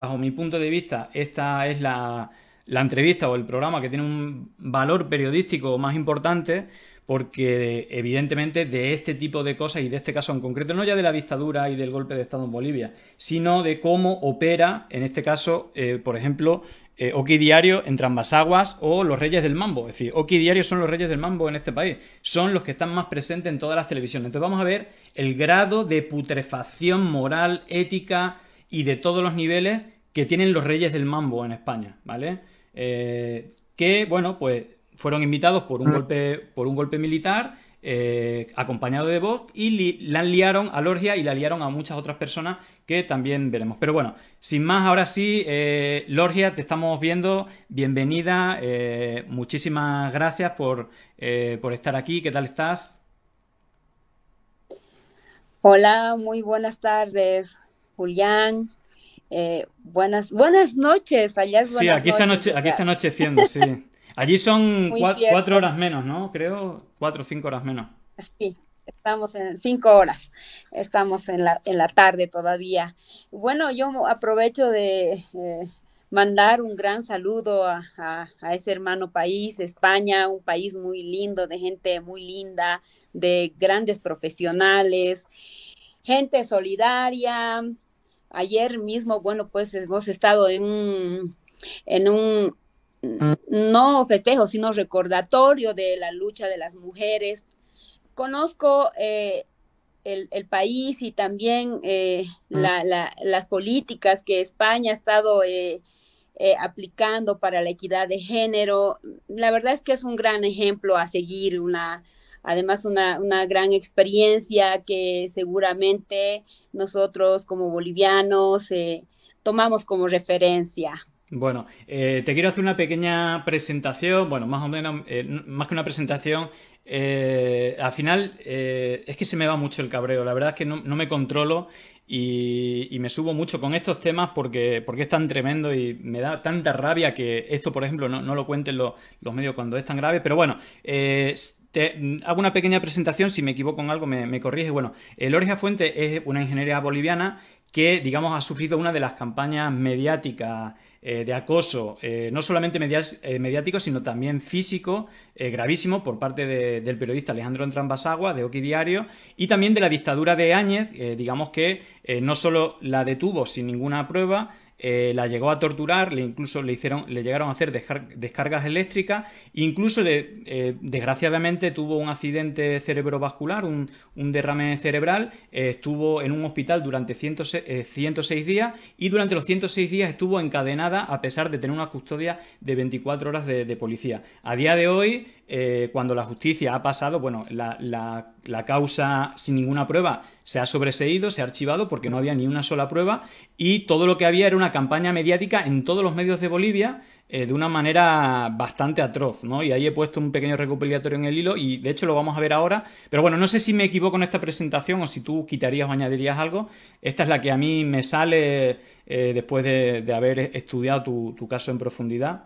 bajo mi punto de vista, esta es la, entrevista o el programa que tiene un valor periodístico más importante porque evidentemente de este tipo de cosas y de este caso en concreto, no ya de la dictadura y del golpe de Estado en Bolivia, sino de cómo opera, en este caso, eh, por ejemplo, eh, Oki Diario en Trambasaguas o los Reyes del Mambo. Es decir, Oki Diario son los Reyes del Mambo en este país, son los que están más presentes en todas las televisiones. Entonces vamos a ver el grado de putrefacción moral, ética, y de todos los niveles que tienen los reyes del mambo en España, ¿vale? Eh, que, bueno, pues fueron invitados por un mm. golpe, por un golpe militar, eh, acompañado de Vox, y la liaron a Lorgia y la liaron a muchas otras personas que también veremos. Pero bueno, sin más, ahora sí, eh, Lorgia, te estamos viendo, bienvenida, muchísimas gracias por, por estar aquí, ¿qué tal estás? Hola, muy buenas tardes. Julián. Eh, buenas, buenas noches, allá es buenas Sí, aquí, noches, aquí está anocheciendo, sí. Allí son cuatro horas menos, ¿no? Creo, cuatro o cinco horas menos. Sí, estamos en cinco horas, estamos en la, en la tarde todavía. Bueno, yo aprovecho de eh, mandar un gran saludo a, ese hermano país, España, un país muy lindo, de gente muy linda, de grandes profesionales, gente solidaria, Ayer mismo, bueno, pues hemos estado en un, en un no festejo, sino recordatorio de la lucha de las mujeres. Conozco eh, el, país y también eh, mm. las políticas que España ha estado eh, aplicando para la equidad de género. La verdad es que es un gran ejemplo a seguir, una, además una, gran experiencia que seguramente nosotros como bolivianos eh, tomamos como referencia. Bueno, eh, te quiero hacer una pequeña presentación, bueno, más o menos, eh, más que una presentación, al final es que se me va mucho el cabreo, la verdad es que no, no me controlo y, me subo mucho con estos temas porque, porque es tan tremendo y me da tanta rabia que esto, por ejemplo, no, lo cuenten los medios cuando es tan grave. Pero bueno, eh, te, mm, hago una pequeña presentación, si me equivoco en algo me, corrige. Bueno, el eh, origen Fuente es una ingeniería boliviana que, digamos, ha sufrido una de las campañas mediáticas eh, de acoso, eh, no solamente eh, mediático, sino también físico, gravísimo por parte del periodista Alejandro Entrambasagua, de Oki Diario, y también de la dictadura de Áñez, digamos que no solo la detuvo sin ninguna prueba, eh, la llegó a torturar, le incluso le hicieron, le llegaron a hacer descargas eléctricas, incluso le, eh, desgraciadamente tuvo un accidente cerebrovascular, un, derrame cerebral, eh, estuvo en un hospital durante 106, días y durante los 106 días estuvo encadenada a pesar de tener una custodia de 24 horas de, de policía. A día de hoy eh, cuando la justicia ha pasado, bueno, la, causa sin ninguna prueba se ha sobreseído, se ha archivado porque no había ni una sola prueba y todo lo que había era una campaña mediática en todos los medios de Bolivia eh, de una manera bastante atroz, Y ahí he puesto un pequeño recopilatorio en el hilo y de hecho lo vamos a ver ahora, pero bueno, no sé si me equivoco en esta presentación o si tú quitarías o añadirías algo, esta es la que a mí me sale eh, después de, haber estudiado tu caso en profundidad.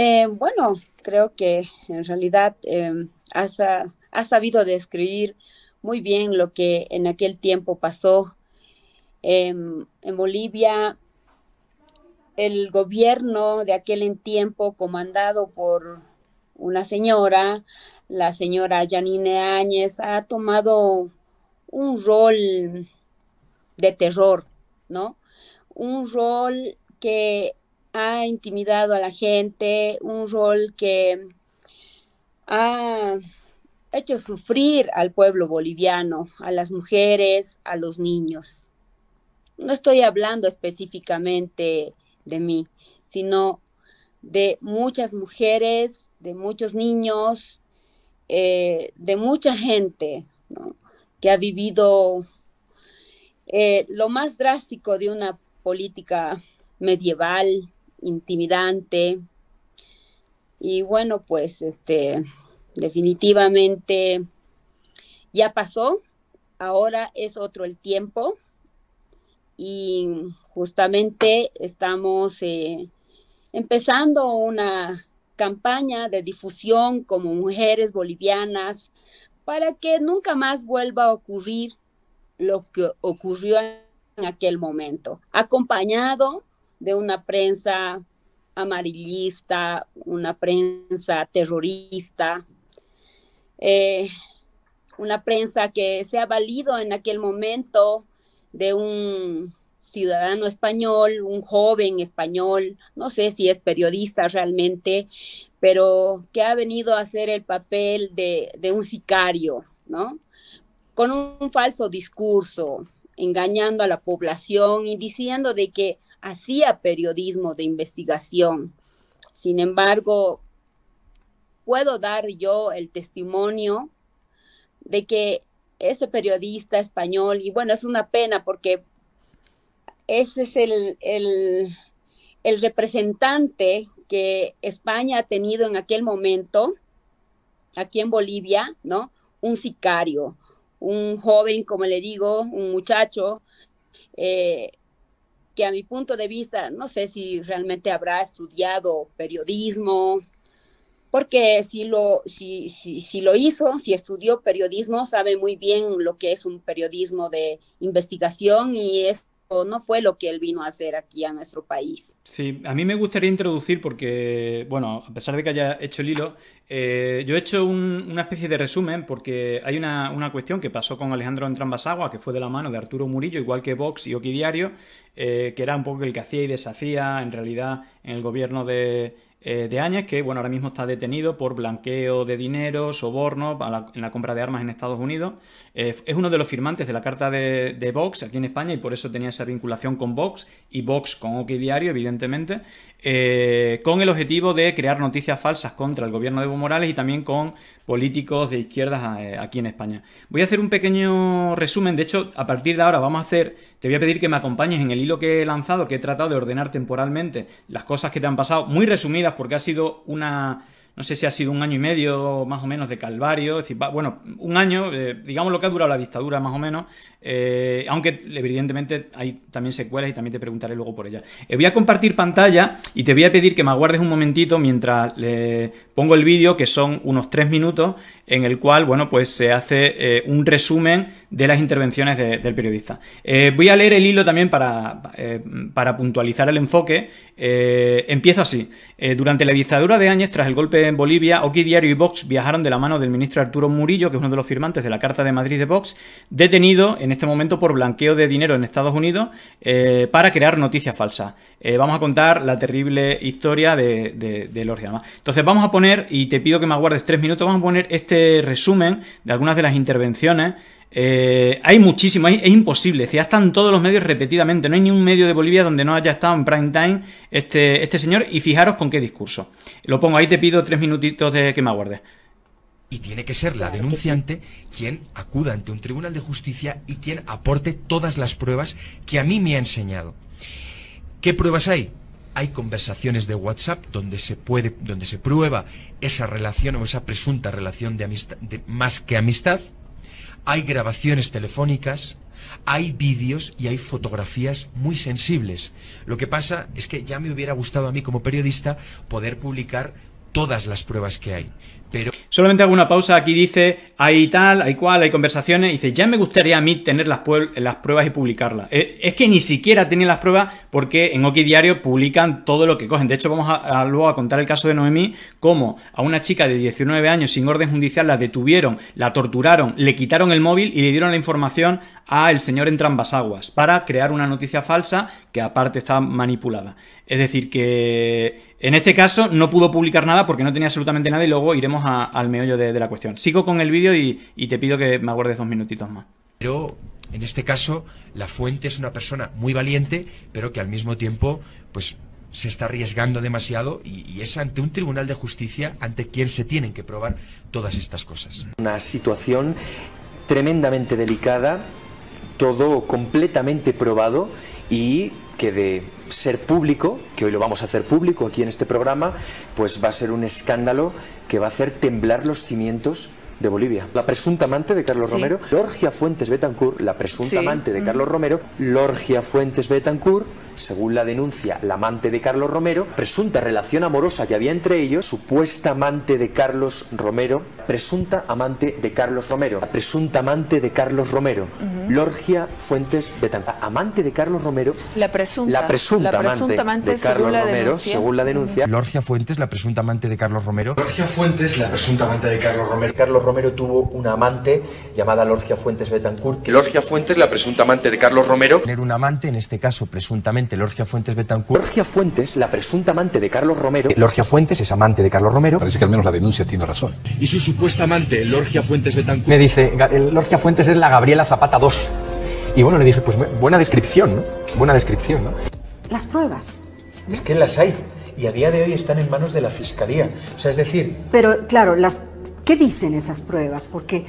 Eh, bueno, creo que en realidad em, ha sabido describir muy bien lo que en aquel tiempo pasó. Em, en Bolivia, el gobierno de aquel tiempo, comandado por una señora, la señora Janine Áñez, ha tomado un rol de terror, ¿no? Un rol que ha intimidado a la gente, un rol que ha hecho sufrir al pueblo boliviano, a las mujeres, a los niños. No estoy hablando específicamente de mí, sino de muchas mujeres, de muchos niños, eh, de mucha gente que ha vivido eh, lo más drástico de una política medieval, intimidante. Y bueno, pues este definitivamente ya pasó, ahora es otro el tiempo y justamente estamos eh, empezando una campaña de difusión como mujeres bolivianas para que nunca más vuelva a ocurrir lo que ocurrió en aquel momento, acompañado de una prensa amarillista, una prensa terrorista, eh, una prensa que se ha valido en aquel momento de un ciudadano español, un joven español, no sé si es periodista realmente, pero que ha venido a hacer el papel de, un sicario, ¿no? Con un, un falso discurso, engañando a la población y diciendo de que hacía periodismo de investigación. Sin embargo, puedo dar yo el testimonio de que ese periodista español, y bueno, es una pena porque ese es el, el, representante que España ha tenido en aquel momento, aquí en Bolivia, ¿no? Un sicario, un joven, como le digo, un muchacho eh, que a mi punto de vista, no sé si realmente habrá estudiado periodismo, porque si lo, si, si, si lo hizo, si estudió periodismo, sabe muy bien lo que es un periodismo de investigación y es no fue lo que él vino a hacer aquí a nuestro país. Sí, a mí me gustaría introducir porque, bueno, a pesar de que haya hecho el hilo, eh, yo he hecho una especie de resumen porque hay una, cuestión que pasó con Alejandro Entrambasagua, que fue de la mano de Arturo Murillo, igual que Vox y Oquidiario, Diario, eh, que era un poco el que hacía y deshacía en realidad en el gobierno de eh, de Áñez, que bueno, ahora mismo está detenido por blanqueo de dinero, soborno en la compra de armas en Estados Unidos. Eh, es uno de los firmantes de la carta de, Vox aquí en España y por eso tenía esa vinculación con Vox y Vox con Oki Diario, evidentemente. Eh, con el objetivo de crear noticias falsas contra el gobierno de Evo Morales y también con políticos de izquierdas eh, aquí en España. Voy a hacer un pequeño resumen, de hecho, a partir de ahora vamos a hacer, te voy a pedir que me acompañes en el hilo que he lanzado, que he tratado de ordenar temporalmente las cosas que te han pasado, muy resumidas porque ha sido una no sé si ha sido un año y medio más o menos de calvario, bueno, un año, eh, digamos lo que ha durado la dictadura más o menos, eh, aunque evidentemente hay también secuelas y también te preguntaré luego por ella eh, voy a compartir pantalla y te voy a pedir que me aguardes un momentito mientras le pongo el vídeo, que son unos tres minutos, en el cual, bueno, pues se hace un resumen de las intervenciones del periodista. voy a leer el hilo también para, para puntualizar el enfoque. empiezo así. durante la dictadura de Áñez, tras el golpe en Bolivia, Oki Diario y Vox viajaron de la mano del ministro Arturo Murillo, que es uno de los firmantes de la Carta de Madrid de Vox, detenido en este momento por blanqueo de dinero en Estados Unidos eh, para crear noticias falsas. Eh, vamos a contar la terrible historia de, de, Entonces vamos a poner, y te pido que me aguardes tres minutos, vamos a poner este resumen de algunas de las intervenciones eh, hay muchísimo, es, imposible. ya están todos los medios repetidamente. No hay ni un medio de Bolivia donde no haya estado en prime time este, este señor. Y fijaros con qué discurso. Lo pongo ahí, te pido tres minutitos de que me aguarde. Y tiene que ser la denunciante quien acuda ante un tribunal de justicia y quien aporte todas las pruebas que a mí me ha enseñado. ¿Qué pruebas hay? Hay conversaciones de WhatsApp donde se puede, donde se prueba esa relación o esa presunta relación de amistad, de, más que amistad hay grabaciones telefónicas, hay vídeos y hay fotografías muy sensibles. Lo que pasa es que ya me hubiera gustado a mí como periodista poder publicar todas las pruebas que hay. Pero... Solamente hago una pausa. Aquí dice, hay tal, hay cual, hay conversaciones. Dice, ya me gustaría a mí tener las, las pruebas y publicarlas. Eh, es que ni siquiera tienen las pruebas porque en Oki Diario publican todo lo que cogen. De hecho, vamos luego a contar el caso de Noemí, cómo a una chica de 19 años sin orden judicial la detuvieron, la torturaron, le quitaron el móvil y le dieron la información a el señor Entrambasaguas... para crear una noticia falsa que aparte está manipulada. Es decir, que en este caso no pudo publicar nada porque no tenía absolutamente nada y luego iremos al meollo de, la cuestión. Sigo con el vídeo y, te pido que me aguardes dos minutitos más. Pero en este caso la fuente es una persona muy valiente, pero que al mismo tiempo pues se está arriesgando demasiado y, es ante un tribunal de justicia ante quien se tienen que probar todas estas cosas. Una situación tremendamente delicada todo completamente probado y que de ser público, que hoy lo vamos a hacer público aquí en este programa, pues va a ser un escándalo que va a hacer temblar los cimientos de Bolivia. La presunta amante de Carlos Romero, Lorgia Fuentes Betancourt, la presunta amante de mm. Carlos Romero, Lorgia Fuentes Betancourt, según la denuncia, la amante de Carlos Romero, presunta relación amorosa que había entre ellos, supuesta amante de Carlos Romero, presunta amante de Carlos Romero. la presunta amante de Carlos Romero. Lorgia Fuentes Betancourt. Amante de Carlos Romero. La presunta. La presunta, amante, de Carlos Romero, según la denuncia. Lorgia Fuentes, la presunta amante de Carlos Romero. Lorgia Fuentes, la presunta amante de Carlos Romero. Carlos Romero tuvo una amante llamada Lorgia Fuentes Betancourt. Lorgia Fuentes, la presunta amante de Carlos Romero. Tener un amante, en este caso presuntamente Lorgia Fuentes Betancourt. Lorgia Fuentes, la presunta amante de Carlos Romero. Lorgia Fuentes es amante de Carlos Romero. Parece que al menos la denuncia tiene razón. Y su amante, Lorgia Fuentes Betancourt. Me dice, eh, Lorgia Fuentes es la Gabriela Zapata 2. Y bueno, le dije, pues buena descripción, ¿no? Buena descripción, ¿no? Las pruebas. Es que las hay. Y a día de hoy están en manos de la fiscalía. O sea, es decir. Pero claro, las, ¿qué dicen esas pruebas? Porque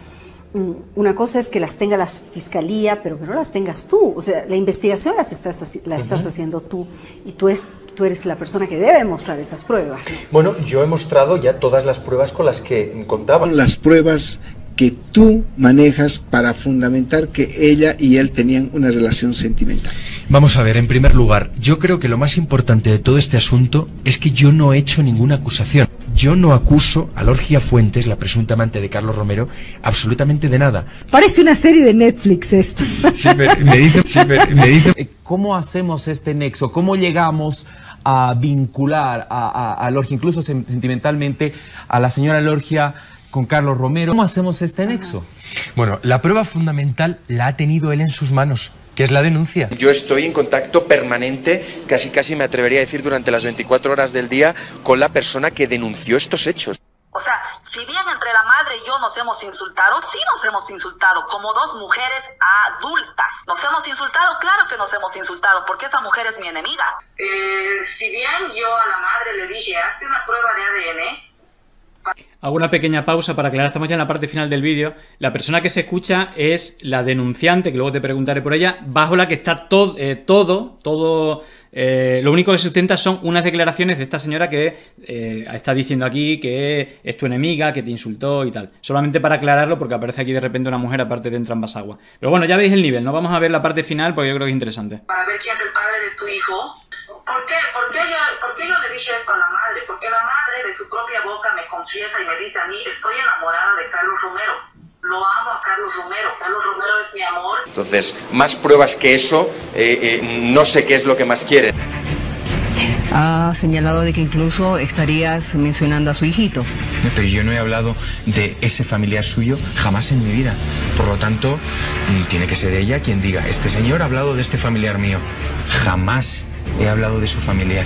Mm, una cosa es que las tenga la fiscalía, pero que no las tengas tú. O sea, la investigación las estás, la estás haciendo tú y tú, eres la persona que debe mostrar esas pruebas. Bueno, yo he mostrado ya todas las pruebas con las que contaba. Las pruebas que tú manejas para fundamentar que ella y él tenían una relación sentimental. Vamos a ver, en primer lugar, yo creo que lo más importante de todo este asunto es que yo no he hecho ninguna acusación. Yo no acuso a Lorgia Fuentes, la presunta amante de Carlos Romero, absolutamente de nada. Parece una serie de Netflix esto. Sí, me, me, me, eh, ¿Cómo hacemos este nexo? ¿Cómo llegamos a vincular a Lorgia, incluso sentimentalmente, a la señora Lorgia? con Carlos Romero. ¿Cómo hacemos este nexo? Bueno, la prueba fundamental la ha tenido él en sus manos. ¿Qué es la denuncia. Yo estoy en contacto permanente, casi casi me atrevería a decir durante las 24 horas del día, con la persona que denunció estos hechos. O sea, si bien entre la madre y yo nos hemos insultado, sí nos hemos insultado como dos mujeres adultas. Nos hemos insultado, claro que nos hemos insultado, porque esa mujer es mi enemiga. Eh, si bien yo a la madre le dije, hazte una prueba de ADN, Hago una pequeña pausa para aclarar, estamos ya en la parte final del vídeo. La persona que se escucha es la denunciante, que luego te preguntaré por ella, bajo la que está eh, todo, todo, todo eh, lo único que sustenta son unas declaraciones de esta señora que eh, está diciendo aquí que es tu enemiga, que te insultó y tal. Solamente para aclararlo, porque aparece aquí de repente una mujer aparte de entrambas aguas. Pero bueno, ya veis el nivel, ¿no? Vamos a ver la parte final porque yo creo que es interesante. Para ver quién es el padre de tu hijo ¿Por qué? ¿Por qué, yo, ¿Por qué yo le dije esto a la madre? Porque la madre de su propia boca me confiesa y me dice a mí, estoy enamorada de Carlos Romero. Lo amo a Carlos Romero, Carlos Romero es mi amor. Entonces, más pruebas que eso, eh, eh, no sé qué es lo que más quiere. Ha señalado de que incluso estarías mencionando a su hijito. Pero yo no he hablado de ese familiar suyo jamás en mi vida. Por lo tanto, mm, tiene que ser ella quien diga, este señor ha hablado de este familiar mío. Jamás he hablado de su familiar.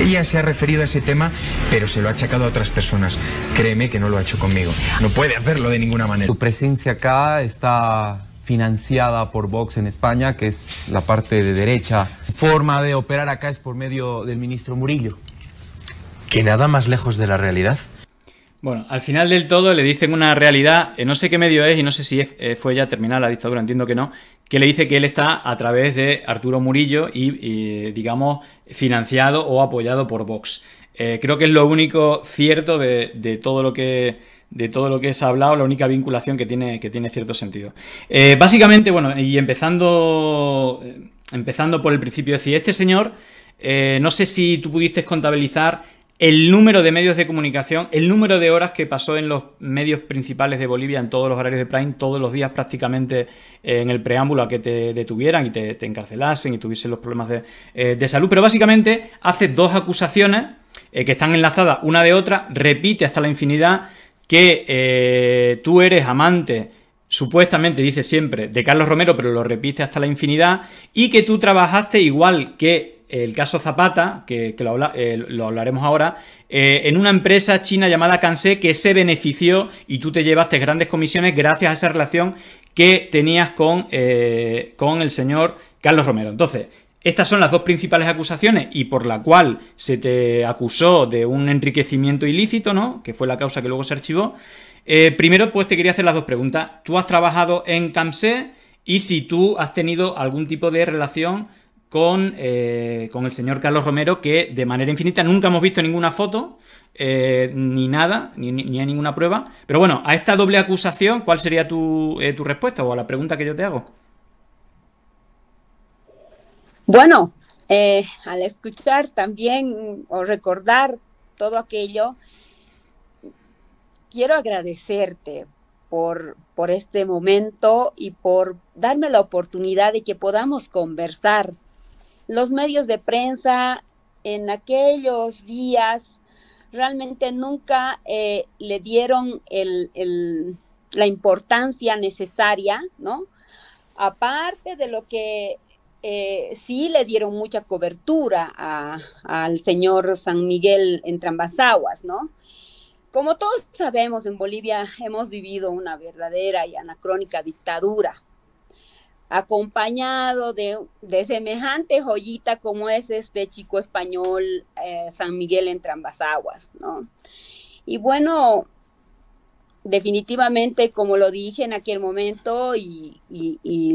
Ella se ha referido a ese tema, pero se lo ha achacado a otras personas. Créeme que no lo ha hecho conmigo. No puede hacerlo de ninguna manera. Tu presencia acá está financiada por Vox en España, que es la parte de derecha. Forma de operar acá es por medio del ministro Murillo. Que nada más lejos de la realidad. Bueno, al final del todo le dicen una realidad, eh, no sé qué medio es y no sé si eh, fue ya terminada la dictadura, entiendo que no, que le dice que él está a través de Arturo Murillo y, digamos, financiado o apoyado por Vox. Eh, creo que es lo único cierto de, todo lo que de todo lo que se ha hablado, la única vinculación que tiene, que tiene cierto sentido. Eh, básicamente, bueno, y empezando, eh, empezando por el principio, es decir, este señor, no sé si tú pudiste contabilizar el número de medios de comunicación, el número de horas que pasó en los medios principales de Bolivia, en todos los horarios de Prime, todos los días prácticamente eh, en el preámbulo a que te detuvieran y te, encarcelasen y tuviesen los problemas eh, de, salud. Pero básicamente hace dos acusaciones eh, que están enlazadas una de otra, repite hasta la infinidad que tú eres amante supuestamente dice siempre de Carlos Romero, pero lo repite hasta la infinidad, y que tú trabajaste igual que el caso Zapata, que, eh, lo, hablaremos ahora, eh, en una empresa china llamada Cansé que se benefició y tú te llevaste grandes comisiones gracias a esa relación que tenías eh, con, el señor Carlos Romero. Entonces, estas son las dos principales acusaciones y por la cual se te acusó de un enriquecimiento ilícito, ¿no? Que fue la causa que luego se archivó. primero, pues te quería hacer las dos preguntas. ¿Tú has trabajado en Cansé y si tú has tenido algún tipo de relación eh, con, el señor Carlos Romero, que de manera infinita nunca hemos visto ninguna foto, eh, ni nada, ni, ni, hay ninguna prueba. Pero bueno, a esta doble acusación, ¿cuál sería tu, eh, respuesta o a la pregunta que yo te hago? Bueno, al escuchar también o recordar todo aquello, quiero agradecerte por, por, este momento y por darme la oportunidad de que podamos conversar los medios de prensa en aquellos días realmente nunca eh, le dieron la importancia necesaria, ¿no? Aparte de lo que eh, sí le dieron mucha cobertura al señor San Miguel en Trambasaguas. ¿no? Como todos sabemos, en Bolivia hemos vivido una verdadera y anacrónica dictadura, acompañado de, semejante joyita como es este chico español eh, San Miguel en Aguas, ¿no? Y bueno, definitivamente, como lo dije en aquel momento y,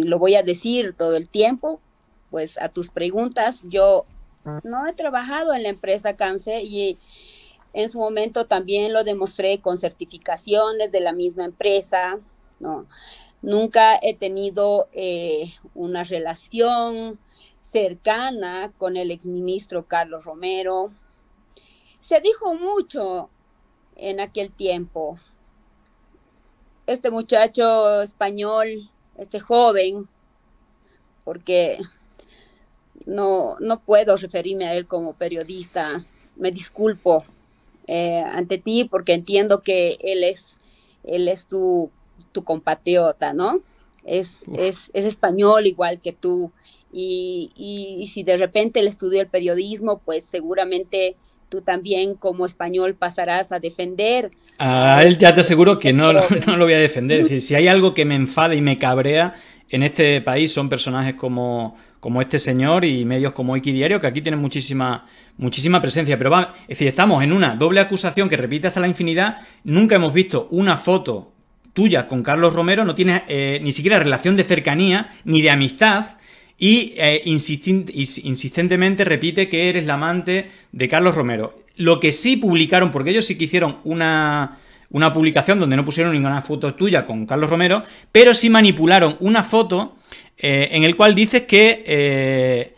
lo voy a decir todo el tiempo, pues a tus preguntas, yo no he trabajado en la empresa Cáncer y en su momento también lo demostré con certificaciones de la misma empresa, ¿no? Nunca he tenido eh, una relación cercana con el exministro Carlos Romero. Se dijo mucho en aquel tiempo. Este muchacho español, este joven, porque no, puedo referirme a él como periodista, me disculpo eh, ante ti porque entiendo que él es, él es tu tu compatriota, ¿no? Es, es, es español igual que tú. Y, y, si de repente él estudió el periodismo, pues seguramente tú también como español pasarás a defender. A ah, él ya te aseguro que no, no lo voy a defender. Es decir, si hay algo que me enfada y me cabrea en este país son personajes como, como este señor y medios como X Diario, que aquí tienen muchísima, muchísima presencia. Pero es decir, estamos en una doble acusación que repite hasta la infinidad. Nunca hemos visto una foto tuya con Carlos Romero no tienes eh, ni siquiera relación de cercanía ni de amistad y eh, insistentemente repite que eres la amante de Carlos Romero. Lo que sí publicaron, porque ellos sí que hicieron una, publicación donde no pusieron ninguna foto tuya con Carlos Romero, pero sí manipularon una foto eh, en el cual dices que...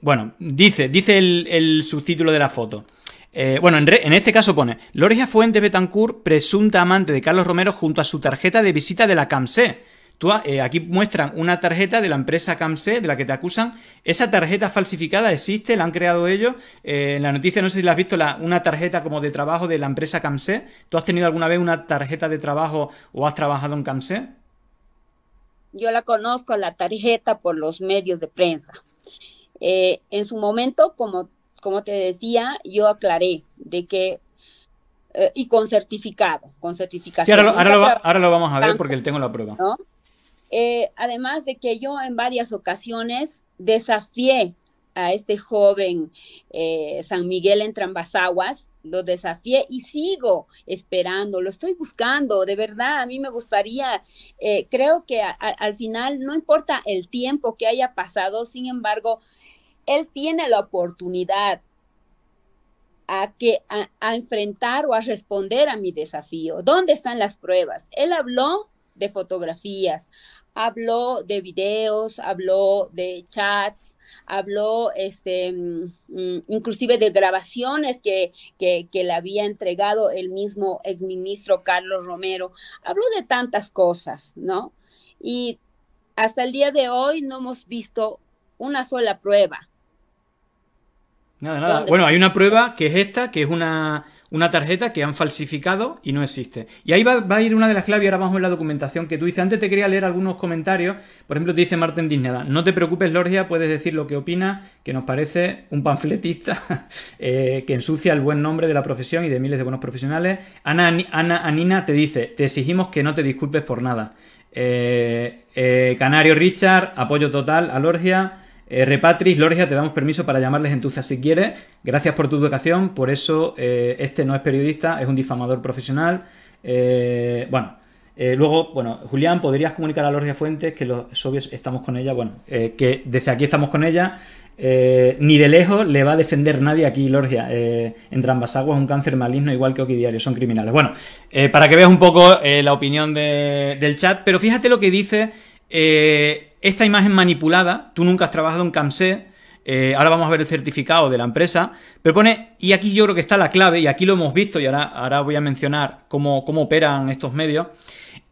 bueno, dice, dice el subtítulo de la foto. Eh, bueno, en, este caso pone, Lorgia Fuentes Betancourt, presunta amante de Carlos Romero, junto a su tarjeta de visita de la CAMSE. Tú, eh, aquí muestran una tarjeta de la empresa CAMSE de la que te acusan. Esa tarjeta falsificada existe, la han creado ellos. Eh, en la noticia, no sé si la has visto, una tarjeta como de trabajo de la empresa CAMSE. ¿Tú has tenido alguna vez una tarjeta de trabajo o has trabajado en CAMSE? Yo la conozco, la tarjeta, por los medios de prensa. en su momento, como como te decía, yo aclaré de que eh, y con certificado, con certificación. ahora, lo, vamos a ver porque tengo la prueba. Eh, además de que yo en varias ocasiones desafié a este joven eh, San Miguel en Trambasaguas, lo desafié y sigo esperando, lo estoy buscando, de verdad, a mí me gustaría, creo que al final no importa el tiempo que haya pasado, sin embargo, él tiene la oportunidad a, que, a, enfrentar o a responder a mi desafío. ¿Dónde están las pruebas? Él habló de fotografías, habló de videos, habló de chats, habló este, mm, mm, inclusive de grabaciones que, que le había entregado el mismo exministro Carlos Romero. Habló de tantas cosas, ¿no? Y hasta el día de hoy no hemos visto una sola prueba. Nada, nada. Bueno, hay una prueba que es esta, que es una, tarjeta que han falsificado y no existe. Y ahí va, a ir una de las claves ahora abajo en la documentación que tú dices. Antes te quería leer algunos comentarios. Por ejemplo, te dice Martín Disneda, no te preocupes, Lorgia, puedes decir lo que opina, que nos parece un panfletista eh, que ensucia el buen nombre de la profesión y de miles de buenos profesionales. Ana, Anina te dice, te exigimos que no te disculpes por nada. Eh, eh, Canario Richard, apoyo total a Lorgia. Eh, Repatris, Lorgia, te damos permiso para llamarles entusias si quieres. Gracias por tu educación, por eso eh, este no es periodista, es un difamador profesional. Eh, bueno, eh, luego, bueno, Julián, ¿podrías comunicar a Lorgia Fuentes que los sobios estamos con ella? Bueno, que desde aquí estamos con ella. ni de lejos le va a defender nadie aquí, Lorgia. en es un cáncer maligno igual que Oquidiario, son criminales. Bueno, para que veas un poco la opinión del chat, pero fíjate lo que dice esta imagen manipulada, tú nunca has trabajado en CAMSE, eh, ahora vamos a ver el certificado de la empresa, pero pone, y aquí yo creo que está la clave, y aquí lo hemos visto, y ahora, ahora voy a mencionar cómo, cómo operan estos medios.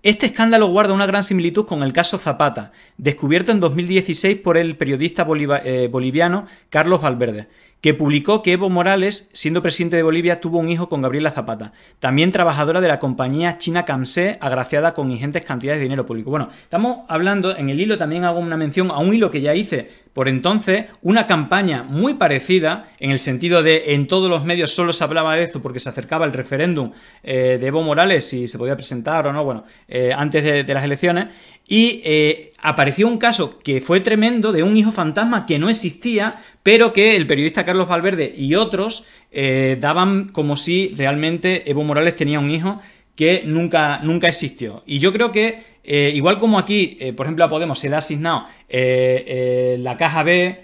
Este escándalo guarda una gran similitud con el caso Zapata, descubierto en 2016 por el periodista eh, boliviano Carlos Valverde, que publicó que Evo Morales, siendo presidente de Bolivia, tuvo un hijo con Gabriela Zapata, también trabajadora de la compañía china Camse, agraciada con ingentes cantidades de dinero público. Bueno, estamos hablando, en el hilo también hago una mención a un hilo que ya hice por entonces, una campaña muy parecida, en el sentido de en todos los medios solo se hablaba de esto porque se acercaba el referéndum eh, de Evo Morales, si se podía presentar o no, bueno, eh, antes de las elecciones, y eh, apareció un caso que fue tremendo de un hijo fantasma que no existía, pero que el periodista Carlos Valverde y otros eh, daban como si realmente Evo Morales tenía un hijo que nunca, nunca existió. Y yo creo que, eh, igual como aquí, por ejemplo, a Podemos se le ha asignado la caja B,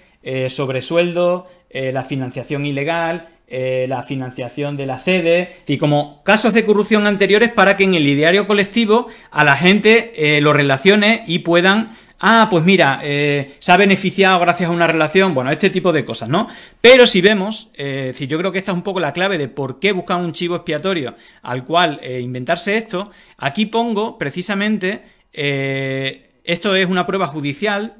sobresueldo, la financiación ilegal, eh, la financiación de la sede, y como casos de corrupción anteriores para que en el ideario colectivo a la gente eh, lo relacione y puedan ah, pues mira, eh, se ha beneficiado gracias a una relación, bueno, este tipo de cosas, ¿no? Pero si vemos, si yo creo que esta es un poco la clave de por qué buscar un chivo expiatorio al cual inventarse esto, aquí pongo precisamente, esto es una prueba judicial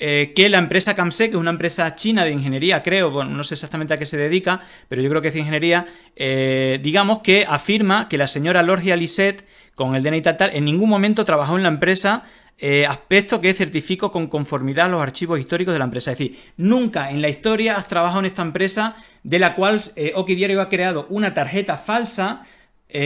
eh, que la empresa CAMSEC, que es una empresa china de ingeniería, creo, bueno, no sé exactamente a qué se dedica, pero yo creo que es ingeniería, eh, digamos que afirma que la señora Lorgia Lisset, con el DNI tal, tal, en ningún momento trabajó en la empresa eh, aspecto que certifico con conformidad a los archivos históricos de la empresa. Es decir, nunca en la historia has trabajado en esta empresa de la cual Oki Diario ha creado una tarjeta falsa,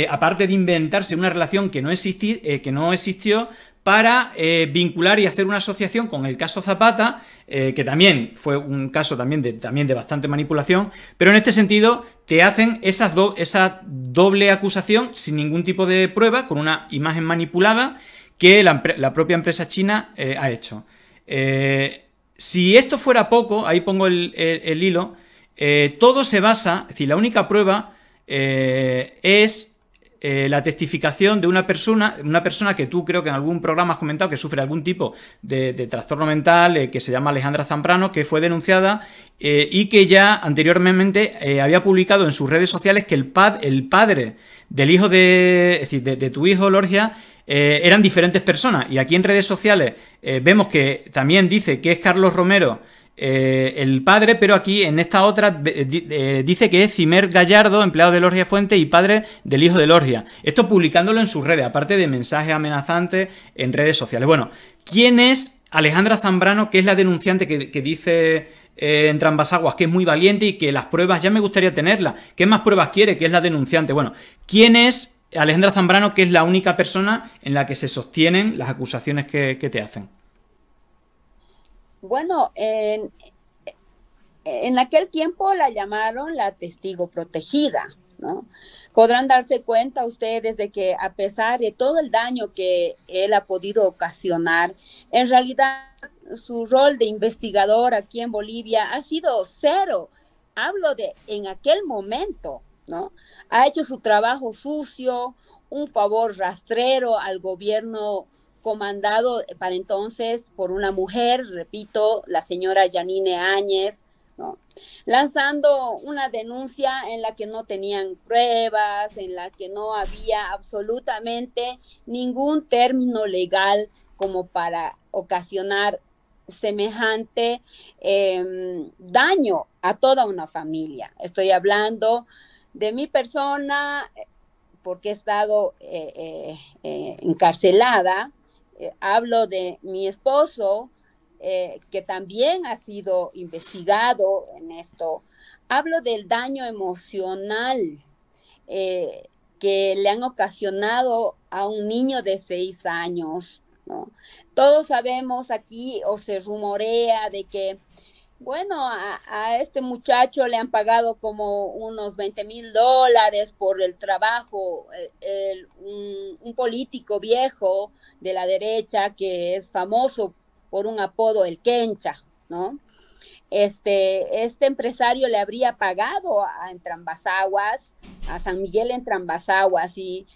aparte de inventarse una relación que no, que no existió para eh, vincular y hacer una asociación con el caso Zapata, eh, que también fue un caso también de, también de bastante manipulación, pero en este sentido te hacen esas esa doble acusación sin ningún tipo de prueba, con una imagen manipulada que la, propia empresa china eh, ha hecho. si esto fuera poco, ahí pongo el, el hilo, todo se basa, es decir, la única prueba es eh, la testificación de una persona, una persona que tú creo que en algún programa has comentado que sufre algún tipo de, trastorno mental, eh, que se llama Alejandra Zambrano, que fue denunciada eh, y que ya anteriormente había publicado en sus redes sociales que el, pad, el padre del hijo de, es decir, de tu hijo, Lorgia, eran diferentes personas. Y aquí en redes sociales vemos que también dice que es Carlos Romero eh, el padre, pero aquí en esta otra eh, eh, dice que es Cimer Gallardo, empleado de Lorgia Fuente y padre del hijo de Lorgia. Esto publicándolo en sus redes, aparte de mensajes amenazantes en redes sociales. Bueno, ¿quién es Alejandra Zambrano, que es la denunciante que, dice eh, en Trambasaguas, que es muy valiente y que las pruebas ya me gustaría tenerlas? ¿Qué más pruebas quiere? Que es la denunciante. Bueno, ¿quién es Alejandra Zambrano, que es la única persona en la que se sostienen las acusaciones que te hacen? Bueno, en, en aquel tiempo la llamaron la testigo protegida, ¿no? Podrán darse cuenta ustedes de que a pesar de todo el daño que él ha podido ocasionar, en realidad su rol de investigador aquí en Bolivia ha sido cero. Hablo de en aquel momento, ¿no? Ha hecho su trabajo sucio, un favor rastrero al gobierno comandado para entonces por una mujer, repito, la señora Janine Áñez, lanzando una denuncia en la que no tenían pruebas, en la que no había absolutamente ningún término legal como para ocasionar semejante em, daño a toda una familia. Estoy hablando de mi persona eh, porque he estado eh, eh, encarcelada eh, hablo de mi esposo, eh, que también ha sido investigado en esto. Hablo del daño emocional eh, que le han ocasionado a un niño de seis años. Todos sabemos aquí o se rumorea de que bueno, a, este muchacho le han pagado como unos 20 mil dólares por el trabajo. Eh, un, político viejo de la derecha que es famoso por un apodo, el Kencha, ¿no? Este, este empresario le habría pagado a Entrambasaguas, a San Miguel Entrambasaguas, y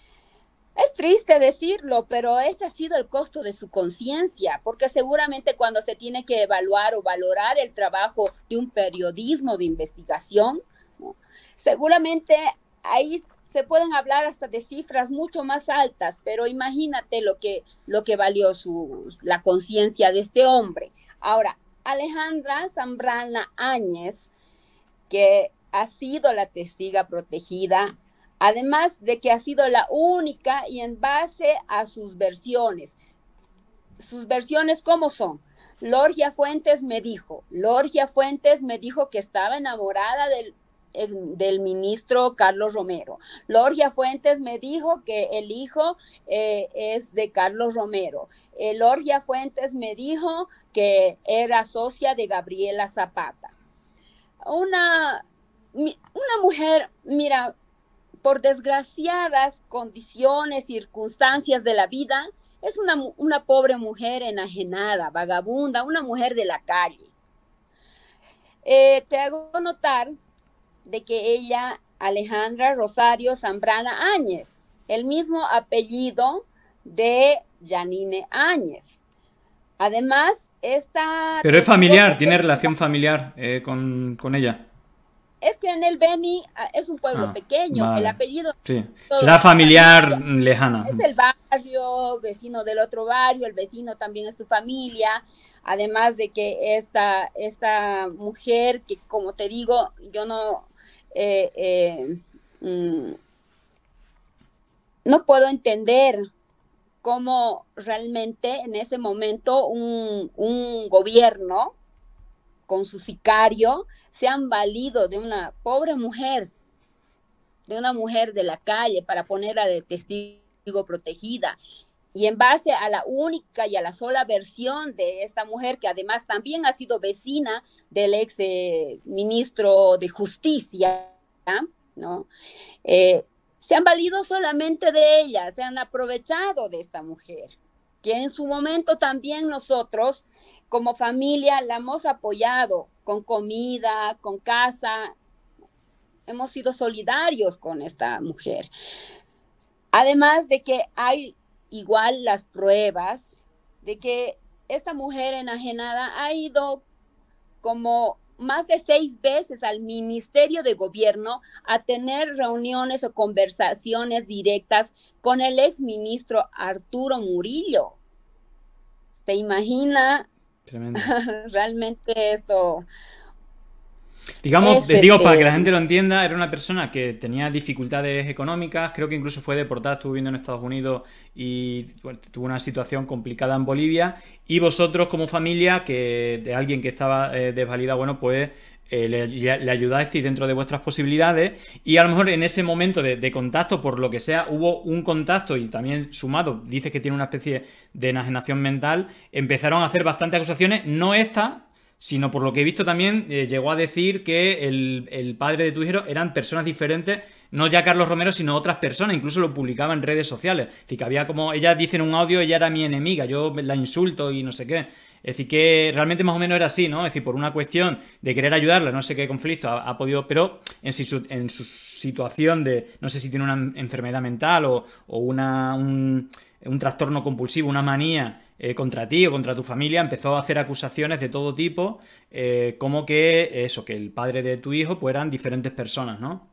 es triste decirlo, pero ese ha sido el costo de su conciencia, porque seguramente cuando se tiene que evaluar o valorar el trabajo de un periodismo de investigación, seguramente ahí se pueden hablar hasta de cifras mucho más altas, pero imagínate lo que, lo que valió su, la conciencia de este hombre. Ahora, Alejandra Zambrana Áñez, que ha sido la testiga protegida, Además de que ha sido la única y en base a sus versiones. ¿Sus versiones cómo son? Lorgia Fuentes me dijo, Lorgia Fuentes me dijo que estaba enamorada del, eh, ministro Carlos Romero. Lorgia Fuentes me dijo que el hijo eh, es de Carlos Romero. Eh, Lorgia Fuentes me dijo que era socia de Gabriela Zapata. Una, una mujer, mira, por desgraciadas condiciones, circunstancias de la vida, es una, pobre mujer enajenada, vagabunda, una mujer de la calle. Eh, te hago notar de que ella, Alejandra Rosario Zambrana Áñez, el mismo apellido de Janine Áñez. Además, esta... Pero es familiar, tiene relación familiar eh, con, con ella es que en el Beni ah, es un pueblo ah, pequeño, el apellido. Sí. Será familiar lejana. Es el barrio, vecino del otro barrio, el vecino también es su familia. Además de que esta, esta mujer, que como te digo, yo no. Eh, eh, mm, no puedo entender cómo realmente en ese momento un, un gobierno con su sicario se han valido de una pobre mujer, de una mujer de la calle para ponerla de testigo protegida. Y en base a la única y a la sola versión de esta mujer, que además también ha sido vecina del ex eh, ministro de Justicia, ¿no? Eh, se han valido solamente de ella, se han aprovechado de esta mujer que en su momento también nosotros como familia la hemos apoyado con comida, con casa, hemos sido solidarios con esta mujer. Además de que hay igual las pruebas de que esta mujer enajenada ha ido como más de seis veces al Ministerio de Gobierno a tener reuniones o conversaciones directas con el exministro Arturo Murillo. ¿Te imaginas? Realmente esto Digamos, digo, para que la este, gente lo mm. entienda, era una persona que tenía dificultades económicas, creo que incluso fue deportada, estuvo viviendo en Estados Unidos y tuvo una situación complicada en Bolivia. Y vosotros como familia, que de alguien que estaba eh, desvalida, bueno, pues eh, le, le, ayudasteis dentro de vuestras posibilidades y a lo mejor en ese momento de, de, contacto, por lo que sea, hubo un contacto y también sumado, dices que tiene una especie de enajenación mental, empezaron a hacer bastantes acusaciones, no esta, sino por lo que he visto también eh, llegó a decir que el, padre de tu hijo eran personas diferentes, no ya Carlos Romero, sino otras personas, incluso lo publicaba en redes sociales. Es decir, que había como, ella dice en un audio, ella era mi enemiga, yo la insulto y no sé qué. Es decir, que realmente más o menos era así, ¿no? Es decir, por una cuestión de querer ayudarla, no sé qué conflicto ha, podido, pero en su, en su situación de, no sé si tiene una enfermedad mental o, o una, un trastorno compulsivo, una manía eh, contra ti o contra tu familia, empezó a hacer acusaciones de todo tipo, eh, como que eso, que el padre de tu hijo pues diferentes personas, ¿no?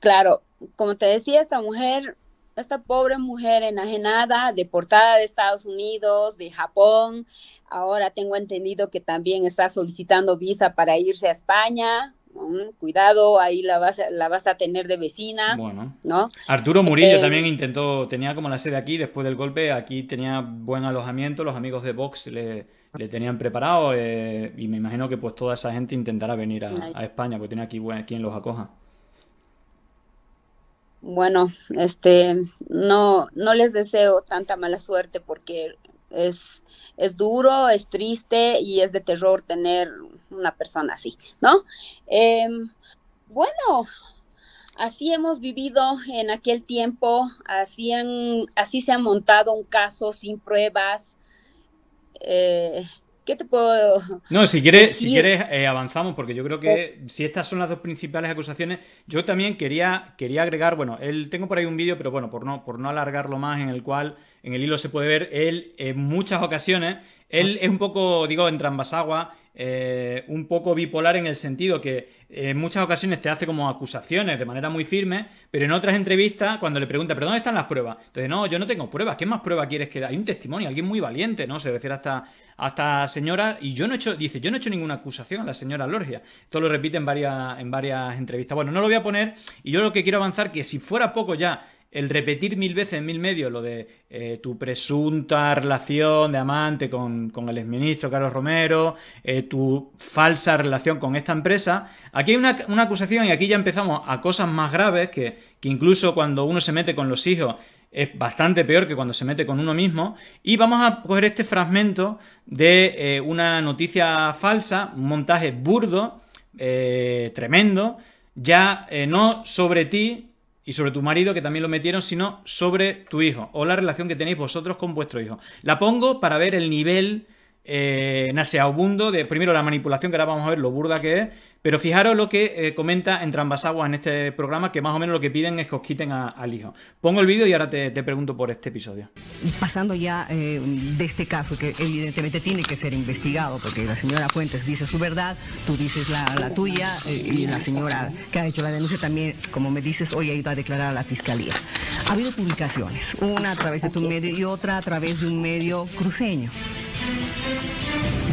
Claro, como te decía, esta mujer, esta pobre mujer enajenada, deportada de Estados Unidos, de Japón, ahora tengo entendido que también está solicitando visa para irse a España, Cuidado, ahí la vas, la vas a tener de vecina. Bueno. ¿no? Arturo Murillo eh, también intentó, tenía como la sede aquí, después del golpe, aquí tenía buen alojamiento, los amigos de Vox le, tenían preparado eh, y me imagino que pues toda esa gente intentará venir a, España, porque tiene aquí bueno, quien los acoja. Bueno, este, no, no les deseo tanta mala suerte porque es, duro, es triste y es de terror tener una persona así, ¿no? Em, bueno, así hemos vivido en aquel tiempo, así, así se ha montado un caso sin pruebas. Eh, te puedo.? No, si quieres, si quieres eh, avanzamos, porque yo creo que eh. si estas son las dos principales acusaciones, yo también quería, quería agregar, bueno, él, tengo por ahí un vídeo, pero bueno, por no, por no alargarlo más, en el cual en el hilo se puede ver él en muchas ocasiones él es un poco, digo, en Trambasagua, eh, un poco bipolar en el sentido que eh, en muchas ocasiones te hace como acusaciones de manera muy firme, pero en otras entrevistas, cuando le pregunta, ¿pero dónde están las pruebas? Entonces, no, yo no tengo pruebas, ¿qué más pruebas quieres que.? Hay un testimonio, alguien muy valiente, ¿no? Se refiere hasta hasta señora, y yo no he hecho, dice, yo no he hecho ninguna acusación a la señora Lorgia. Esto lo repite en varias, en varias entrevistas. Bueno, no lo voy a poner, y yo lo que quiero avanzar, que si fuera poco ya el repetir mil veces mil medios lo de eh, tu presunta relación de amante con, el exministro Carlos Romero, eh, tu falsa relación con esta empresa, aquí hay una, acusación y aquí ya empezamos a cosas más graves que, incluso cuando uno se mete con los hijos es bastante peor que cuando se mete con uno mismo. Y vamos a coger este fragmento de eh, una noticia falsa, un montaje burdo, tremendo, ya no sobre ti, y sobre tu marido, que también lo metieron, sino sobre tu hijo o la relación que tenéis vosotros con vuestro hijo. La pongo para ver el nivel eh, naseabundo de, primero, la manipulación, que ahora vamos a ver lo burda que es, pero fijaros lo que eh, comenta Entrambas Aguas en este programa, que más o menos lo que piden es que os quiten al hijo. Pongo el vídeo y ahora te, pregunto por este episodio. Pasando ya eh, de este caso, que evidentemente tiene que ser investigado, porque la señora Fuentes dice su verdad, tú dices la, tuya, eh, y la señora que ha hecho la denuncia también, como me dices, hoy ha ido a declarar a la fiscalía. Ha habido publicaciones, una a través de tu medio y otra a través de un medio cruceño.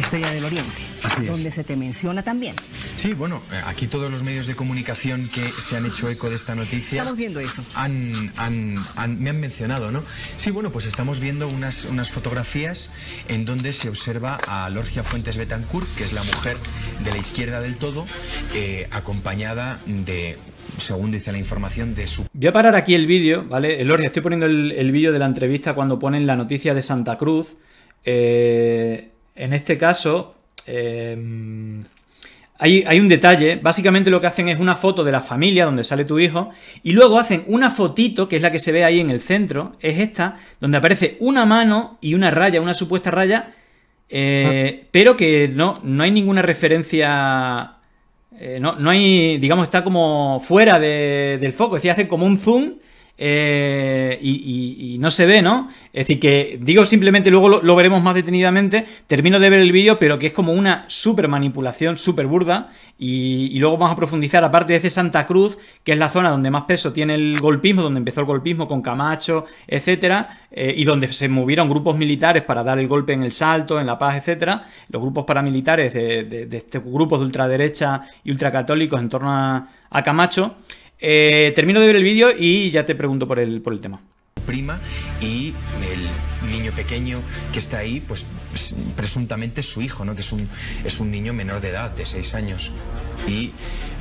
Estrella del Oriente, donde se te menciona también. Sí, bueno, eh, aquí todos los medios de comunicación que se han hecho eco de esta noticia... Estamos viendo eso. me han mencionado, ¿no? Sí, bueno, pues estamos viendo unas, unas fotografías en donde se observa a Lorgia Fuentes Betancourt, que es la mujer de la izquierda del todo, eh, acompañada de según dice la información de su... Voy a parar aquí el vídeo, ¿vale? Eh, Lorgia, estoy poniendo el, el vídeo de la entrevista cuando ponen la noticia de Santa Cruz. Eh, en este caso, em, hay, un detalle. Básicamente lo que hacen es una foto de la familia donde sale tu hijo y luego hacen una fotito, que es la que se ve ahí en el centro, es esta, donde aparece una mano y una raya, una supuesta raya, eh, ah. pero que no, no hay ninguna referencia... Eh, no, hay, digamos, está como fuera del foco. Es decir, hacen como un zoom eh, y, no se ve, ¿no? Es decir, que digo simplemente, luego lo, veremos más detenidamente, termino de ver el vídeo, pero que es como una super manipulación, súper burda, y, luego vamos a profundizar, aparte de ese Santa Cruz, que es la zona donde más peso tiene el golpismo, donde empezó el golpismo con Camacho, etcétera, eh, y donde se movieron grupos militares para dar el golpe en el salto, en La Paz, etcétera, los grupos paramilitares de, estos grupos de ultraderecha y ultracatólicos en torno a Camacho. Eh, termino de ver el vídeo y ya te pregunto por el, por el tema. Prima y el niño pequeño que está ahí, pues, pues presuntamente su hijo, ¿no? Que es un, es un niño menor de edad, de 6 años. Y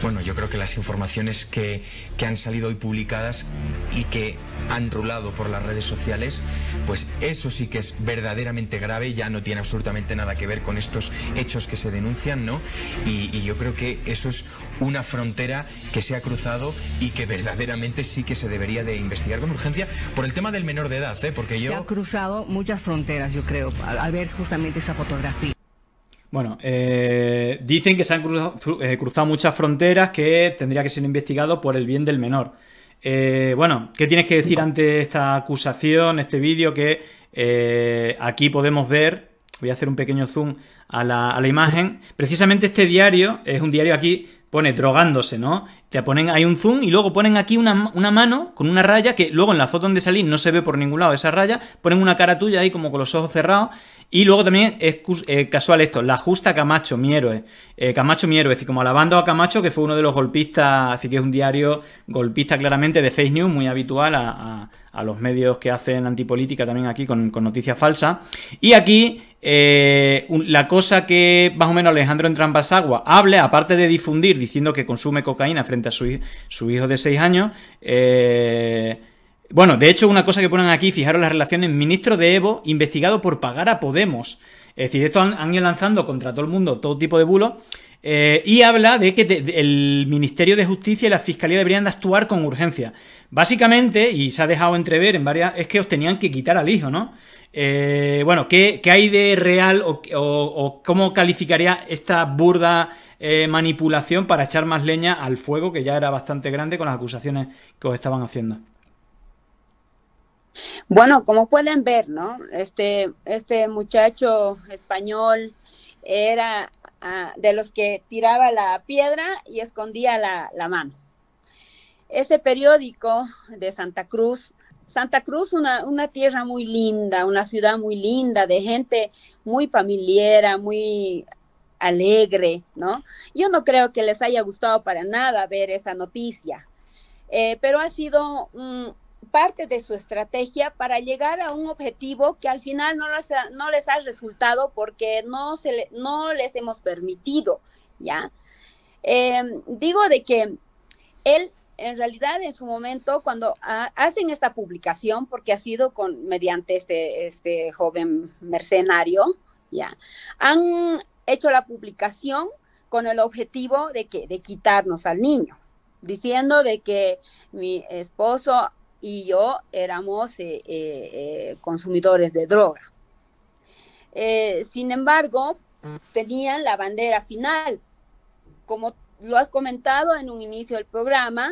bueno, yo creo que las informaciones que, que han salido hoy publicadas y que han rulado por las redes sociales, pues eso sí que es verdaderamente grave, ya no tiene absolutamente nada que ver con estos hechos que se denuncian, ¿no? Y, y yo creo que eso es una frontera que se ha cruzado y que verdaderamente sí que se debería de investigar con urgencia por el tema del menor de edad, ¿eh? porque yo... Se han cruzado muchas fronteras, yo creo, al, ver justamente esa fotografía. Bueno, eh, dicen que se han eh, cruzado, muchas fronteras que tendría que ser investigado por el bien del menor. Eh, bueno, ¿qué tienes que decir ante esta acusación, este vídeo que aquí podemos ver? Voy a hacer un pequeño zoom a la, imagen. Precisamente este diario, es un diario aquí pone drogándose, ¿no? Te ponen, hay un zoom y luego ponen aquí una, mano con una raya que luego en la foto donde salí no se ve por ningún lado esa raya, ponen una cara tuya ahí como con los ojos cerrados y luego también es eh, casual esto, la justa Camacho, mi héroe, eh, Camacho mi héroe, es decir, como alabando a Camacho que fue uno de los golpistas, así que es un diario golpista claramente de Face news, muy habitual a a los medios que hacen antipolítica también aquí con, noticias falsas. Y aquí eh, la cosa que más o menos Alejandro Entrambasagua hable, aparte de difundir diciendo que consume cocaína frente a su, hijo de 6 años, eh, bueno, de hecho una cosa que ponen aquí, fijaros las relaciones, ministro de Evo investigado por pagar a Podemos. Es decir, esto han ido lanzando contra todo el mundo todo tipo de bulos. Eh, y habla de que el Ministerio de Justicia y la Fiscalía deberían de actuar con urgencia. Básicamente, y se ha dejado entrever en varias, es que os tenían que quitar al hijo, ¿no? Eh, bueno, ¿qué, hay de real o, cómo calificaría esta burda eh, manipulación para echar más leña al fuego que ya era bastante grande con las acusaciones que os estaban haciendo? Bueno, como pueden ver, ¿no? Este, este muchacho español era Ah, de los que tiraba la piedra y escondía la, mano. Ese periódico de Santa Cruz Santa Cruz, una, una, tierra muy linda, una ciudad muy linda, de gente muy familiar, muy alegre, ¿no? Yo no creo que les haya gustado para nada ver esa noticia, eh, pero ha sido un, parte de su estrategia para llegar a un objetivo que al final no les ha, no les ha resultado porque no, se no les hemos permitido, ¿ya? Em, digo de que él en realidad en su momento cuando hacen esta publicación porque ha sido con mediante este este joven mercenario ya han hecho la publicación con el objetivo de que de quitarnos al niño diciendo de que mi esposo y yo éramos eh, eh, eh, consumidores de droga. sin embargo, tenían la bandera final. Como lo has comentado en un inicio del programa,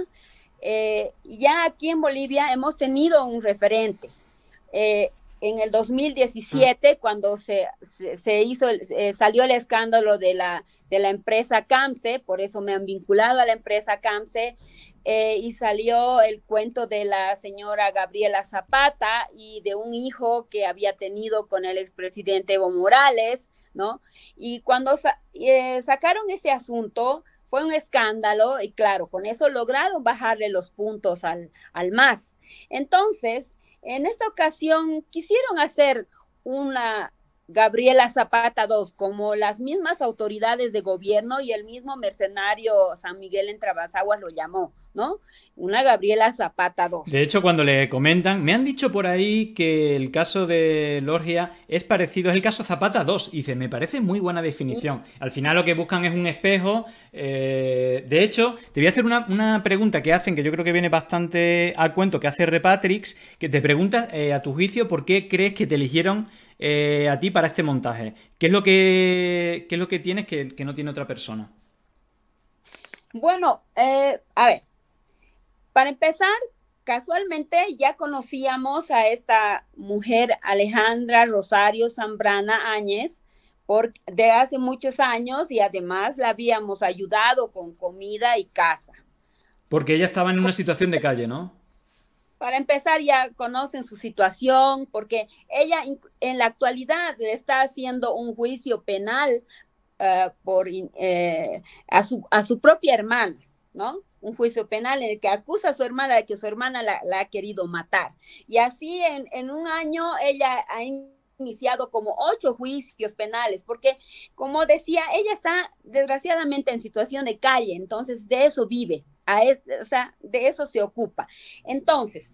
ya aquí en Bolivia hemos tenido un referente en el 2017, ah. cuando se, hizo, salió el escándalo de la, de la empresa CAMSE, por eso me han vinculado a la empresa CAMSE, eh, y salió el cuento de la señora Gabriela Zapata y de un hijo que había tenido con el expresidente Evo Morales, ¿no? Y cuando eh, sacaron ese asunto, fue un escándalo y claro, con eso lograron bajarle los puntos al, al MAS. Entonces, en esta ocasión quisieron hacer una Gabriela Zapata II, como las mismas autoridades de gobierno y el mismo mercenario San Miguel en Trabasaguas lo llamó, ¿no? Una Gabriela Zapata II. De hecho, cuando le comentan, me han dicho por ahí que el caso de Lorgia es parecido, es el caso Zapata II, y dice, me parece muy buena definición. Al final lo que buscan es un espejo. Eh, de hecho, te voy a hacer una, pregunta que hacen, que yo creo que viene bastante al cuento que hace Repatrix, que te pregunta eh, a tu juicio por qué crees que te eligieron eh, a ti para este montaje? ¿Qué es lo que, lo que tienes que, no tiene otra persona? Bueno, eh, a ver, para empezar, casualmente ya conocíamos a esta mujer Alejandra Rosario Zambrana Áñez de hace muchos años y además la habíamos ayudado con comida y casa. Porque ella estaba en una situación de calle, ¿no? para empezar ya conocen su situación, porque ella en la actualidad le está haciendo un juicio penal eh, por, eh, a, su, a su propia hermana, ¿no? un juicio penal en el que acusa a su hermana de que su hermana la, ha querido matar. Y así en, en, un año ella ha iniciado como ocho juicios penales, porque como decía, ella está desgraciadamente en situación de calle, entonces de eso vive. A o sea, de eso se ocupa. Entonces,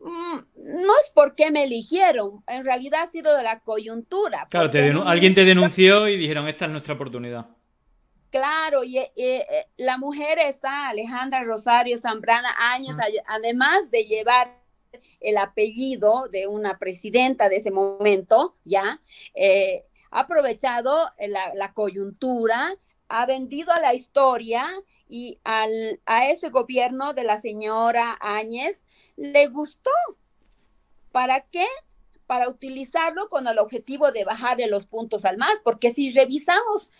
mm, no es porque me eligieron, en realidad ha sido de la coyuntura. Claro, alguien te denunció y dijeron, esta es nuestra oportunidad. Claro, y, eh, eh, eh, la mujer está, Alejandra Rosario Zambrana, años, ah. además de llevar el apellido de una presidenta de ese momento, ya, ha aprovechado la, la coyuntura, ha vendido a la historia y al, a ese gobierno de la señora Áñez le gustó. ¿Para qué? Para utilizarlo con el objetivo de bajarle los puntos al más, porque si revisamos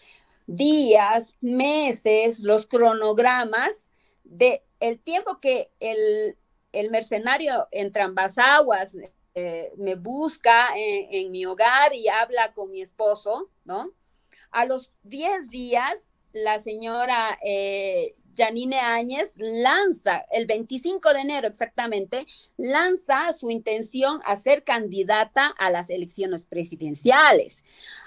días, meses, los cronogramas de el tiempo que el, mercenario en aguas eh, me busca en mi hogar y habla con mi esposo, ¿no? A los 10 días, la señora Janine eh, Áñez lanza, el 25 de enero exactamente, lanza su intención a ser candidata a las elecciones presidenciales.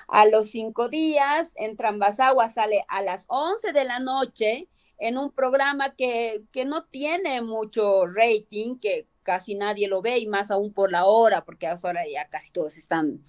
A los cinco días, en Trambasagua sale a las 11 de la noche en un programa que, que no tiene mucho rating, que casi nadie lo ve y más aún por la hora, porque a esa hora ya casi todos están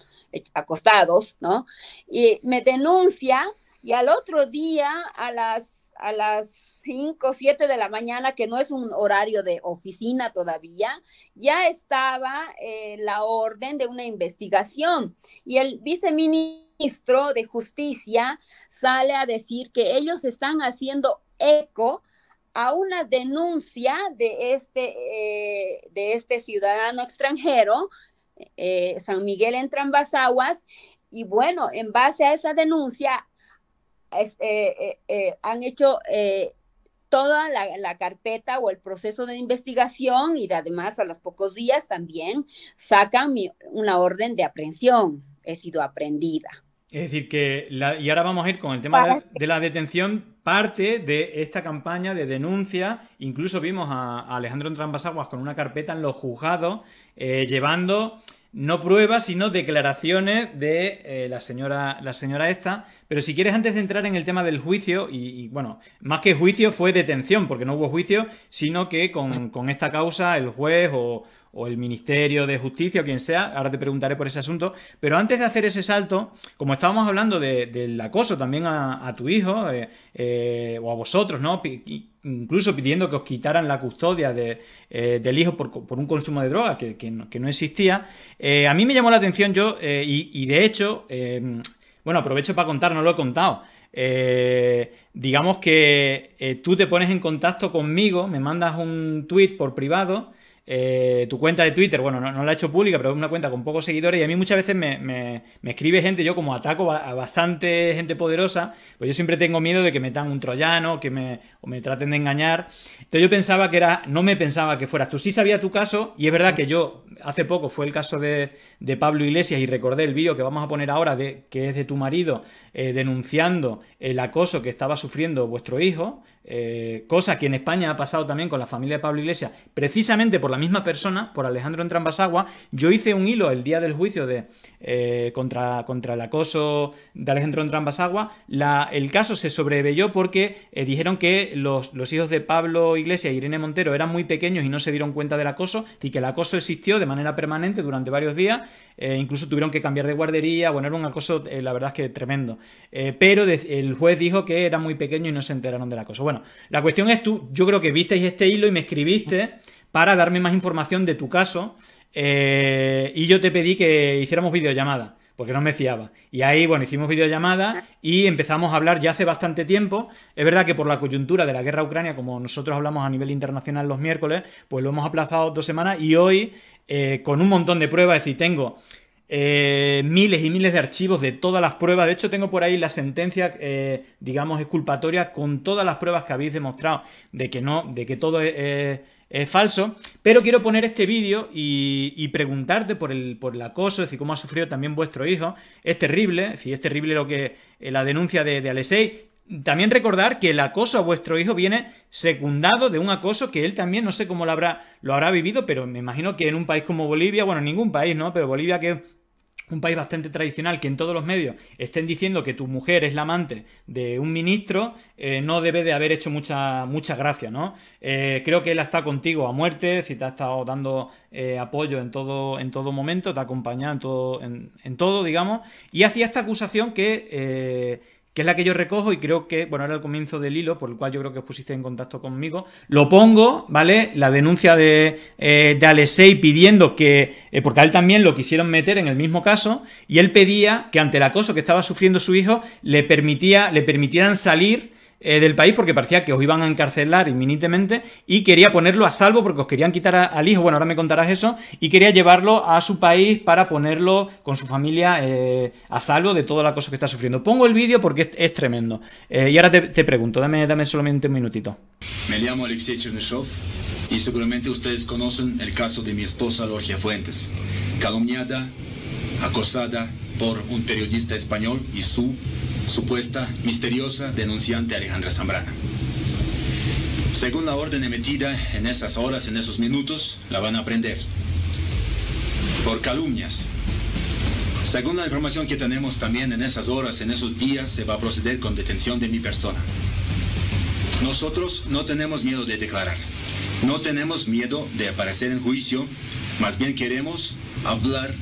acostados, ¿no? Y me denuncia y al otro día a las a las 5, de la mañana, que no es un horario de oficina todavía, ya estaba eh, la orden de una investigación y el viceministro de Justicia sale a decir que ellos están haciendo eco a una denuncia de este, eh, de este ciudadano extranjero eh, San Miguel entra en Basaguas y bueno, en base a esa denuncia eh, eh, han hecho toda la, carpeta o el proceso de investigación y además a los pocos días también sacan una orden de aprehensión. He sido aprendida. Es decir, que y ahora vamos a ir con el tema de, la detención, parte de esta campaña de denuncia. Incluso vimos a, Alejandro Trambasaguas con una carpeta en los juzgados, eh, llevando no pruebas, sino declaraciones de eh, la, señora, la señora esta. Pero si quieres, antes de entrar en el tema del juicio, y, bueno, más que juicio fue detención, porque no hubo juicio, sino que con esta causa el juez o, o el Ministerio de Justicia o quien sea, ahora te preguntaré por ese asunto, pero antes de hacer ese salto, como estábamos hablando del acoso también a, tu hijo eh, eh, o a vosotros, ¿no? incluso pidiendo que os quitaran la custodia eh, del hijo por, un consumo de droga que, no, existía, a mí me llamó la atención yo y, de hecho, bueno, aprovecho para contar, no lo he contado. digamos que tú te pones en contacto conmigo, me mandas un tweet por privado eh, tu cuenta de Twitter, bueno, no, la he hecho pública, pero es una cuenta con pocos seguidores y a mí muchas veces me, escribe gente, yo como ataco a bastante gente poderosa, pues yo siempre tengo miedo de que me dan un troyano, que me, o me traten de engañar. Entonces yo pensaba que era, no me pensaba que fueras tú, sí sabía tu caso y es verdad que yo, hace poco fue el caso de, Pablo Iglesias y recordé el vídeo que vamos a poner ahora, de, que es de tu marido, eh, denunciando el acoso que estaba sufriendo vuestro hijo, eh, cosa que en España ha pasado también con la familia de Pablo Iglesias, precisamente por la la misma persona, por Alejandro Entrambasagua. Yo hice un hilo el día del juicio de, eh, contra, contra, el acoso de Alejandro Entrambasagua. La, el caso se sobrevelló porque eh, dijeron que los, los, hijos de Pablo Iglesias e Irene Montero eran muy pequeños y no se dieron cuenta del acoso, y que el acoso existió de manera permanente durante varios días. Eh, incluso tuvieron que cambiar de guardería. Bueno, era un acoso, la verdad es que tremendo. pero el juez dijo que era muy pequeño y no se enteraron del acoso. Bueno, la cuestión es tú, yo creo que visteis este hilo y me escribiste para darme más información de tu caso eh, y yo te pedí que hiciéramos videollamada porque no me fiaba. Y ahí, bueno, hicimos videollamada y empezamos a hablar ya hace bastante tiempo. Es verdad que por la coyuntura de la guerra ucrania, como nosotros hablamos a nivel internacional los miércoles, pues lo hemos aplazado dos semanas y hoy, eh, con un montón de pruebas, es decir, tengo eh, miles y miles de archivos de todas las pruebas. De hecho, tengo por ahí la sentencia, digamos, exculpatoria con todas las pruebas que habéis demostrado de que no, de que todo es es eh, falso, pero quiero poner este vídeo y, preguntarte por el, por el acoso, es decir, cómo ha sufrido también vuestro hijo. Es terrible, es es terrible lo que eh, la denuncia de, de También recordar que el acoso a vuestro hijo viene secundado de un acoso que él también, no sé cómo lo habrá, lo habrá vivido, pero me imagino que en un país como Bolivia, bueno, en ningún país, ¿no? Pero Bolivia que un país bastante tradicional que en todos los medios estén diciendo que tu mujer es la amante de un ministro, eh, no debe de haber hecho mucha, gracia, ¿no? Eh, creo que él está contigo a muerte, si te ha estado dando eh, apoyo en todo, en todo momento, te ha acompañado en todo, en, en todo digamos, y hacía esta acusación que que es la que yo recojo y creo que, bueno, era el comienzo del hilo, por el cual yo creo que os pusiste en contacto conmigo. Lo pongo, ¿vale? La denuncia de, eh, de pidiendo que, eh, porque a él también lo quisieron meter en el mismo caso, y él pedía que ante el acoso que estaba sufriendo su hijo, le, permitía, le permitieran salir eh, del país porque parecía que os iban a encarcelar inminentemente y quería ponerlo a salvo porque os querían quitar al hijo, bueno, ahora me contarás eso, y quería llevarlo a su país para ponerlo con su familia eh, a salvo de toda la cosa que está sufriendo. Pongo el vídeo porque es, tremendo. Eh, y ahora te, pregunto, dame, dame solamente un minutito. Me llamo Alexei Chernyshov y seguramente ustedes conocen el caso de mi esposa Logia Fuentes, calumniada, acosada por un periodista español y su supuesta misteriosa denunciante Alejandra Zambrana. Según la orden emitida en esas horas, en esos minutos, la van a prender. Por calumnias. Según la información que tenemos también en esas horas, en esos días, se va a proceder con detención de mi persona. Nosotros no tenemos miedo de declarar. No tenemos miedo de aparecer en juicio. Más bien queremos hablar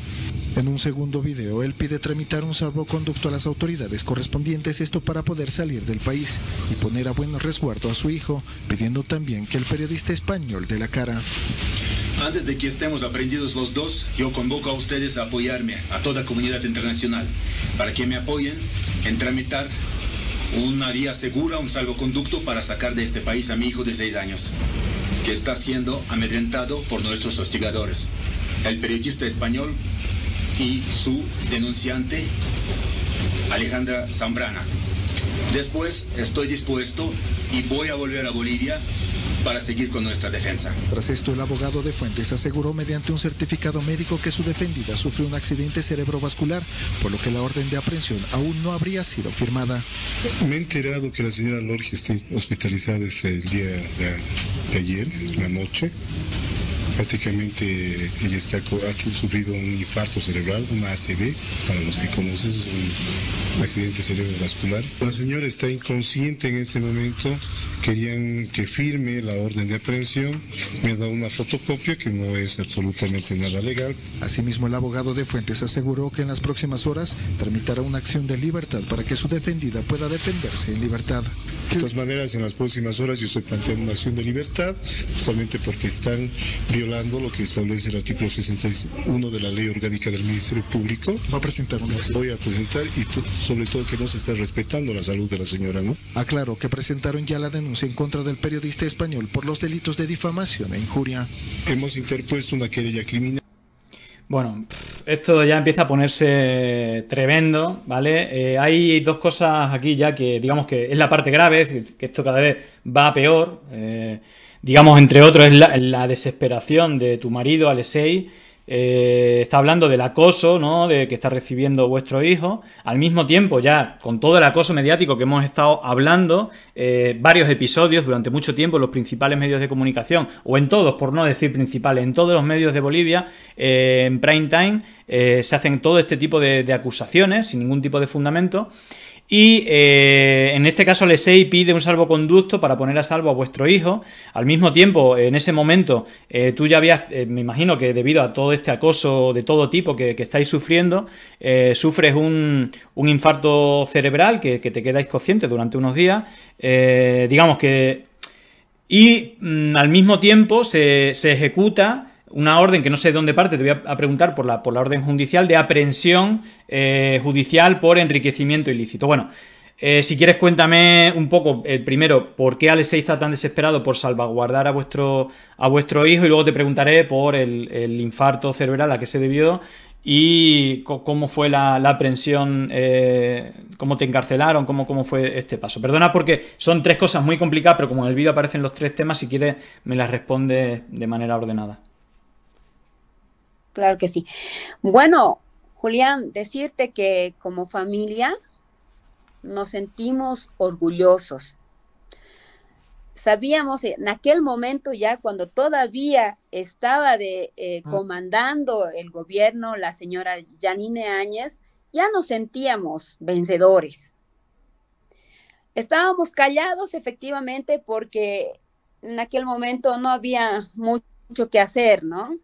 en un segundo video, él pide tramitar un salvoconducto a las autoridades correspondientes, esto para poder salir del país y poner a buen resguardo a su hijo, pidiendo también que el periodista español dé la cara. Antes de que estemos aprendidos los dos, yo convoco a ustedes a apoyarme, a toda comunidad internacional, para que me apoyen en tramitar una vía segura, un salvoconducto para sacar de este país a mi hijo de seis años, que está siendo amedrentado por nuestros hostigadores. El periodista español y su denunciante Alejandra Zambrana. Después estoy dispuesto y voy a volver a Bolivia para seguir con nuestra defensa. Tras esto, el abogado de Fuentes aseguró mediante un certificado médico que su defendida sufrió un accidente cerebrovascular, por lo que la orden de aprehensión aún no habría sido firmada. Me he enterado que la señora Lorge está hospitalizada desde el día de, de ayer, la noche. Prácticamente ella está ha sufrido un infarto cerebral, una ACV, para los que conocen, es un accidente cerebrovascular. La señora está inconsciente en este momento, querían que firme la orden de aprehensión, me ha dado una fotocopia que no es absolutamente nada legal. Asimismo, el abogado de Fuentes aseguró que en las próximas horas tramitará una acción de libertad para que su defendida pueda defenderse en libertad. De todas maneras, en las próximas horas yo estoy planteando una acción de libertad, solamente porque están violando lo que establece el artículo 61 de la Ley Orgánica del Ministerio Público. Va a presentar una. Voy a presentar y sobre todo que no se está respetando la salud de la señora, ¿no? Aclaro que presentaron ya la denuncia en contra del periodista español por los delitos de difamación e injuria. Hemos interpuesto una querella criminal. Bueno, esto ya empieza a ponerse tremendo, ¿vale? Eh, hay dos cosas aquí ya que digamos que es la parte grave, que esto cada vez va peor. Eh, digamos, entre otros, es la, desesperación de tu marido, Alexei, eh, está hablando del acoso ¿no? de que está recibiendo vuestro hijo. Al mismo tiempo, ya con todo el acoso mediático que hemos estado hablando, eh, varios episodios durante mucho tiempo, los principales medios de comunicación, o en todos, por no decir principales, en todos los medios de Bolivia, eh, en prime time, se hacen todo este tipo de acusaciones sin ningún tipo de fundamento. Y eh, en este caso, se pide un salvoconducto para poner a salvo a vuestro hijo. Al mismo tiempo, en ese momento, eh, tú ya habías, eh, me imagino que debido a todo este acoso de todo tipo que, estáis sufriendo, sufres un, infarto cerebral que, te quedáis consciente durante unos días. digamos que. Y mm, al mismo tiempo se, se ejecuta una orden que no sé de dónde parte, te voy a, preguntar por la, por la orden judicial de aprehensión eh, judicial por enriquecimiento ilícito. Bueno, eh, si quieres cuéntame un poco, el eh, primero, por qué Alexei está tan desesperado por salvaguardar a vuestro, a vuestro hijo y luego te preguntaré por el, infarto cerebral a que se debió y cómo fue la, la aprehensión, cómo te encarcelaron, cómo, cómo fue este paso. Perdona porque son tres cosas muy complicadas, pero como en el vídeo aparecen los tres temas, si quieres me las respondes de manera ordenada. Claro que sí. Bueno, Julián, decirte que como familia nos sentimos orgullosos. Sabíamos en aquel momento ya cuando todavía estaba de, eh, ah. comandando el gobierno la señora Janine Áñez, ya nos sentíamos vencedores. Estábamos callados efectivamente porque en aquel momento no había mucho que hacer, ¿no?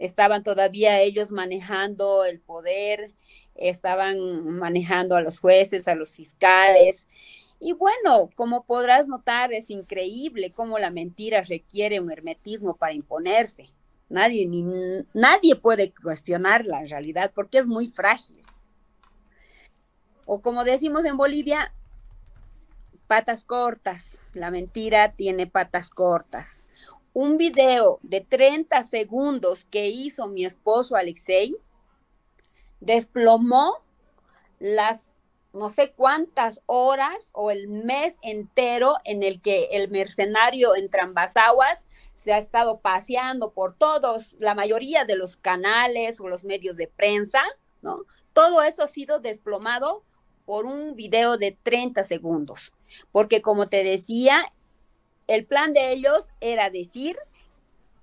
estaban todavía ellos manejando el poder, estaban manejando a los jueces, a los fiscales. Y bueno, como podrás notar, es increíble cómo la mentira requiere un hermetismo para imponerse. Nadie, ni, nadie puede cuestionar la realidad porque es muy frágil. O como decimos en Bolivia, patas cortas. La mentira tiene patas cortas un video de 30 segundos que hizo mi esposo Alexei desplomó las no sé cuántas horas o el mes entero en el que el mercenario en Trambasaguas se ha estado paseando por todos, la mayoría de los canales o los medios de prensa, ¿no? Todo eso ha sido desplomado por un video de 30 segundos, porque como te decía, el plan de ellos era decir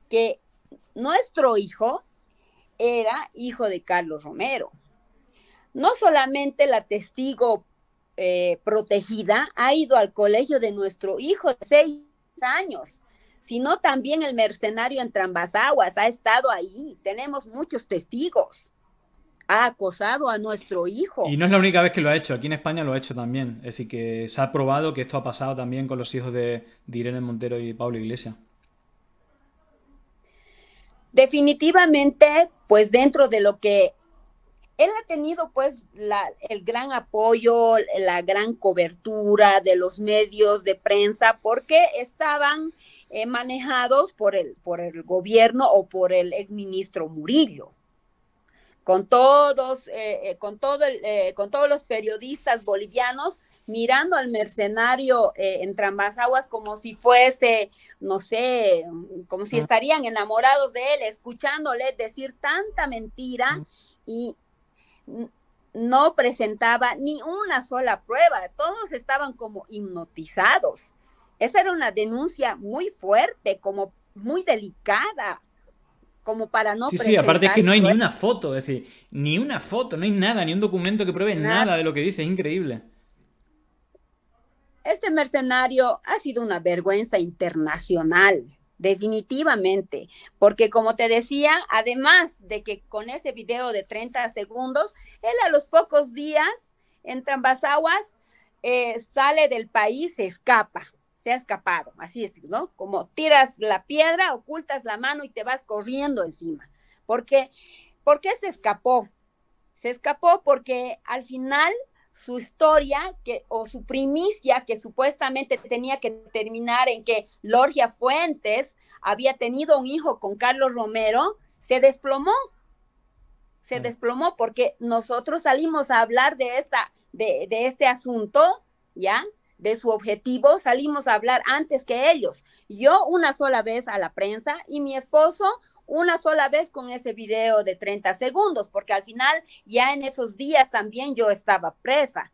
que nuestro hijo era hijo de Carlos Romero. No solamente la testigo eh, protegida ha ido al colegio de nuestro hijo de seis años, sino también el mercenario en Trambasaguas ha estado ahí. Tenemos muchos testigos ha acosado a nuestro hijo. Y no es la única vez que lo ha hecho, aquí en España lo ha hecho también. Es decir, que se ha probado que esto ha pasado también con los hijos de, Irene Montero y Pablo Iglesias. Definitivamente, pues dentro de lo que él ha tenido pues el gran apoyo, la gran cobertura de los medios de prensa, porque estaban eh, manejados por el, por el gobierno o por el exministro Murillo con todos, eh, eh, con, todo eh, con todos los periodistas bolivianos mirando al mercenario en Trambasaguas como si fuese, no sé, como si ah. estarían enamorados de él, escuchándole decir tanta mentira mm. y no presentaba ni una sola prueba, todos estaban como hipnotizados. Esa era una denuncia muy fuerte, como muy delicada, como para no sí, Sí, aparte es que no hay ni una foto, es decir, ni una foto, no hay nada, ni un documento que pruebe nada, de lo que dice, es increíble. Este mercenario ha sido una vergüenza internacional, definitivamente, porque como te decía, además de que con ese video de 30 segundos, él a los pocos días en Trambasaguas eh, sale del país, se escapa, se ha escapado, así es, ¿no? Como tiras la piedra, ocultas la mano y te vas corriendo encima. Porque, ¿Por qué se escapó? Se escapó porque al final su historia que, o su primicia que supuestamente tenía que terminar en que Lorgia Fuentes había tenido un hijo con Carlos Romero, se desplomó. Se desplomó porque nosotros salimos a hablar de, esta, de, de este asunto, ¿ya? de su objetivo, salimos a hablar antes que ellos. Yo una sola vez a la prensa y mi esposo una sola vez con ese video de 30 segundos, porque al final ya en esos días también yo estaba presa.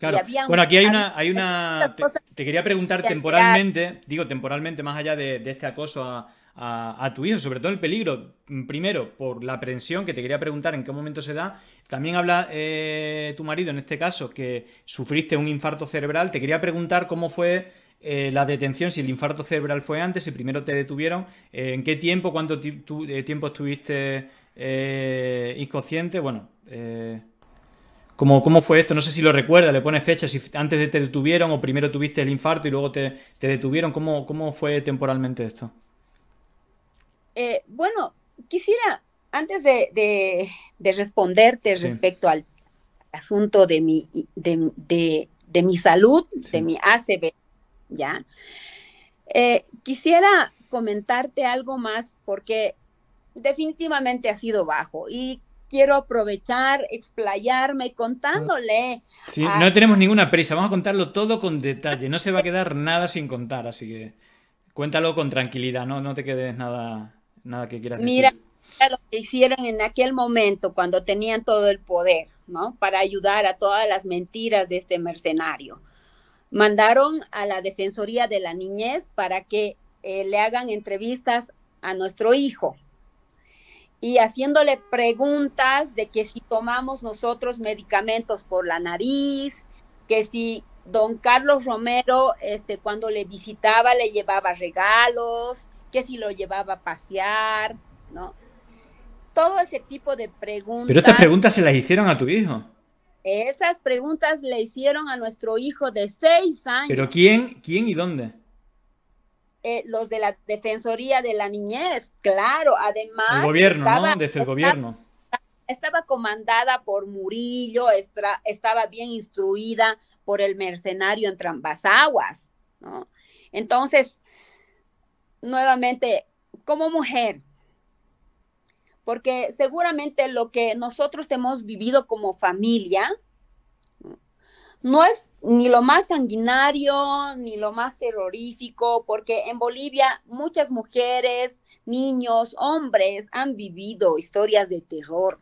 Claro. bueno, aquí hay una, te, quería preguntar temporalmente, digo temporalmente, más allá de este acoso a, a, tu hijo, sobre todo el peligro, mm, primero por la aprensión, que te quería preguntar en qué momento se da. También habla eh, tu marido, en este caso, que sufriste un infarto cerebral. Te quería preguntar cómo fue eh, la detención, si el infarto cerebral fue antes, si primero te detuvieron, eh, en qué tiempo, cuánto tiempo estuviste inconsciente. Bueno. ¿Cómo, fue esto? No sé si lo recuerda, le pones fecha, si antes de te detuvieron o primero tuviste el infarto y luego te, detuvieron. ¿Cómo fue temporalmente esto? Eh, bueno, quisiera, antes de, responderte respecto al asunto de mi, de, de, mi salud, de mi ACB, ¿ya? Eh, quisiera comentarte algo más porque definitivamente ha sido bajo y quiero aprovechar, explayarme contándole. no tenemos ninguna prisa, vamos a contarlo todo con detalle, no se va a quedar nada sin contar, así que cuéntalo con tranquilidad, no, no te quedes nada Nada que Mira, lo que hicieron en aquel momento cuando tenían todo el poder, ¿no? Para ayudar a todas las mentiras de este mercenario. Mandaron a la Defensoría de la Niñez para que eh, le hagan entrevistas a nuestro hijo, y haciéndole preguntas de que si tomamos nosotros medicamentos por la nariz, que si don Carlos Romero, este, cuando le visitaba, le llevaba regalos, que si lo llevaba a pasear, ¿no? Todo ese tipo de preguntas. Pero esas preguntas se las hicieron a tu hijo. Esas preguntas le hicieron a nuestro hijo de seis años. ¿Pero quién, quién y dónde? Eh, los de la Defensoría de la Niñez, claro. Además, el gobierno, estaba, ¿no? Desde el gobierno. Estaba, comandada por Murillo, estaba bien instruida por el mercenario en aguas, ¿no? Entonces, nuevamente como mujer, porque seguramente lo que nosotros hemos vivido como familia no es ni lo más sanguinario ni lo más terrorífico, porque en Bolivia muchas mujeres, niños, hombres han vivido historias de terror.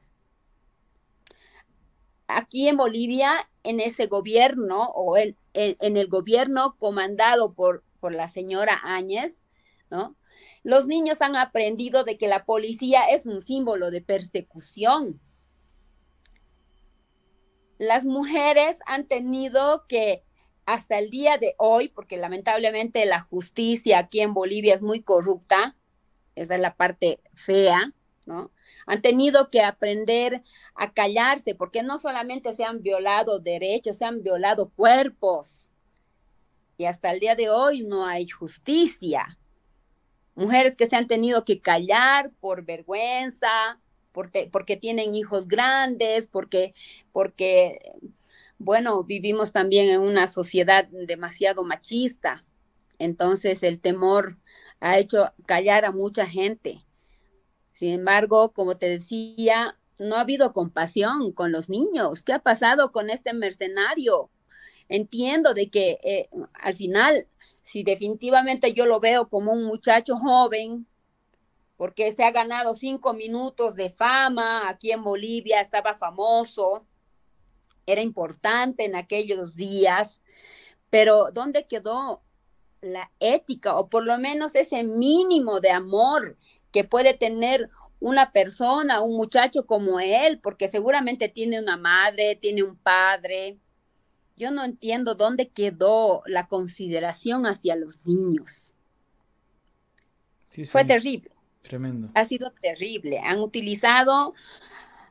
Aquí en Bolivia, en ese gobierno o en, el gobierno comandado por, por la señora Áñez, los niños han aprendido de que la policía es un símbolo de persecución. Las mujeres han tenido que hasta el día de hoy, porque lamentablemente la justicia aquí en Bolivia es muy corrupta, esa es la parte fea, ¿no? Han tenido que aprender a callarse, porque no solamente se han violado derechos, se han violado cuerpos. Y hasta el día de hoy no hay justicia mujeres que se han tenido que callar por vergüenza, porque, porque tienen hijos grandes, porque, porque, bueno, vivimos también en una sociedad demasiado machista. Entonces el temor ha hecho callar a mucha gente. Sin embargo, como te decía, no ha habido compasión con los niños. ¿Qué ha pasado con este mercenario? entiendo de que eh, al final, si definitivamente yo lo veo como un muchacho joven, porque se ha ganado cinco minutos de fama aquí en Bolivia, estaba famoso, era importante en aquellos días, pero ¿dónde quedó la ética o por lo menos ese mínimo de amor que puede tener una persona, un muchacho como él, porque seguramente tiene una madre, tiene un padre, yo no entiendo dónde quedó la consideración hacia los niños. Fue terrible. Tremendo. Ha sido terrible. Han utilizado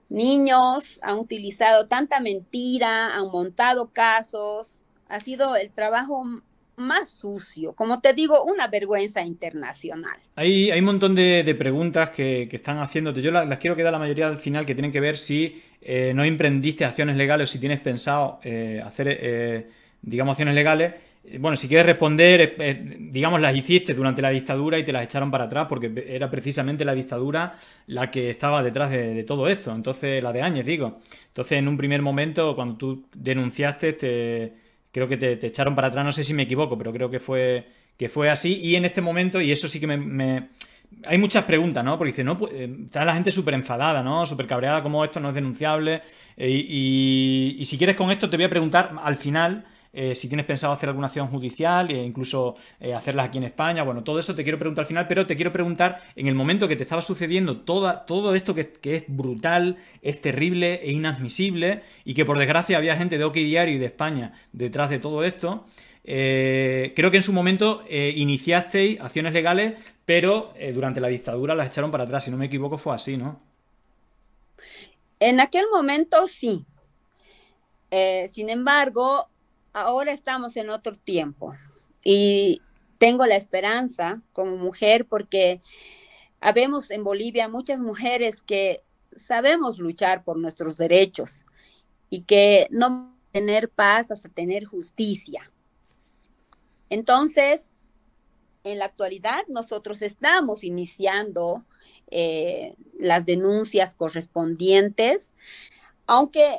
niños, han utilizado tanta mentira, han montado casos. Ha sido el trabajo más sucio, como te digo, una vergüenza internacional. Hay, hay un montón de, preguntas que, están haciéndote. Yo las, quiero quedar la mayoría al final que tienen que ver si eh, no emprendiste acciones legales o si tienes pensado eh, hacer, eh, digamos, acciones legales. Bueno, si quieres responder, digamos, las hiciste durante la dictadura y te las echaron para atrás porque era precisamente la dictadura la que estaba detrás de, de todo esto, entonces la de Áñez, digo. Entonces, en un primer momento, cuando tú denunciaste, te este, Creo que te, echaron para atrás, no sé si me equivoco, pero creo que fue, que fue así. Y en este momento, y eso sí que me... me... hay muchas preguntas, ¿no? Porque dice, no, pues, eh, está la gente súper enfadada, ¿no? Súper cabreada, como esto no es denunciable. Eh, y si quieres con esto, te voy a preguntar al final eh, si tienes pensado hacer alguna acción judicial e incluso eh, hacerlas aquí en España. Bueno, todo eso te quiero preguntar al final, pero te quiero preguntar en el momento que te estaba sucediendo toda, todo esto que, es brutal, es terrible e inadmisible y que por desgracia había gente de OK Diario y de España detrás de todo esto. creo que en su momento iniciasteis acciones legales, pero durante la dictadura las echaron para atrás. Si no me equivoco, fue así, ¿no? En aquel momento sí. sin embargo, ahora estamos en otro tiempo y tengo la esperanza como mujer porque habemos en Bolivia muchas mujeres que sabemos luchar por nuestros derechos y que no tener paz hasta tener justicia. Entonces, en la actualidad nosotros estamos iniciando eh, las denuncias correspondientes, aunque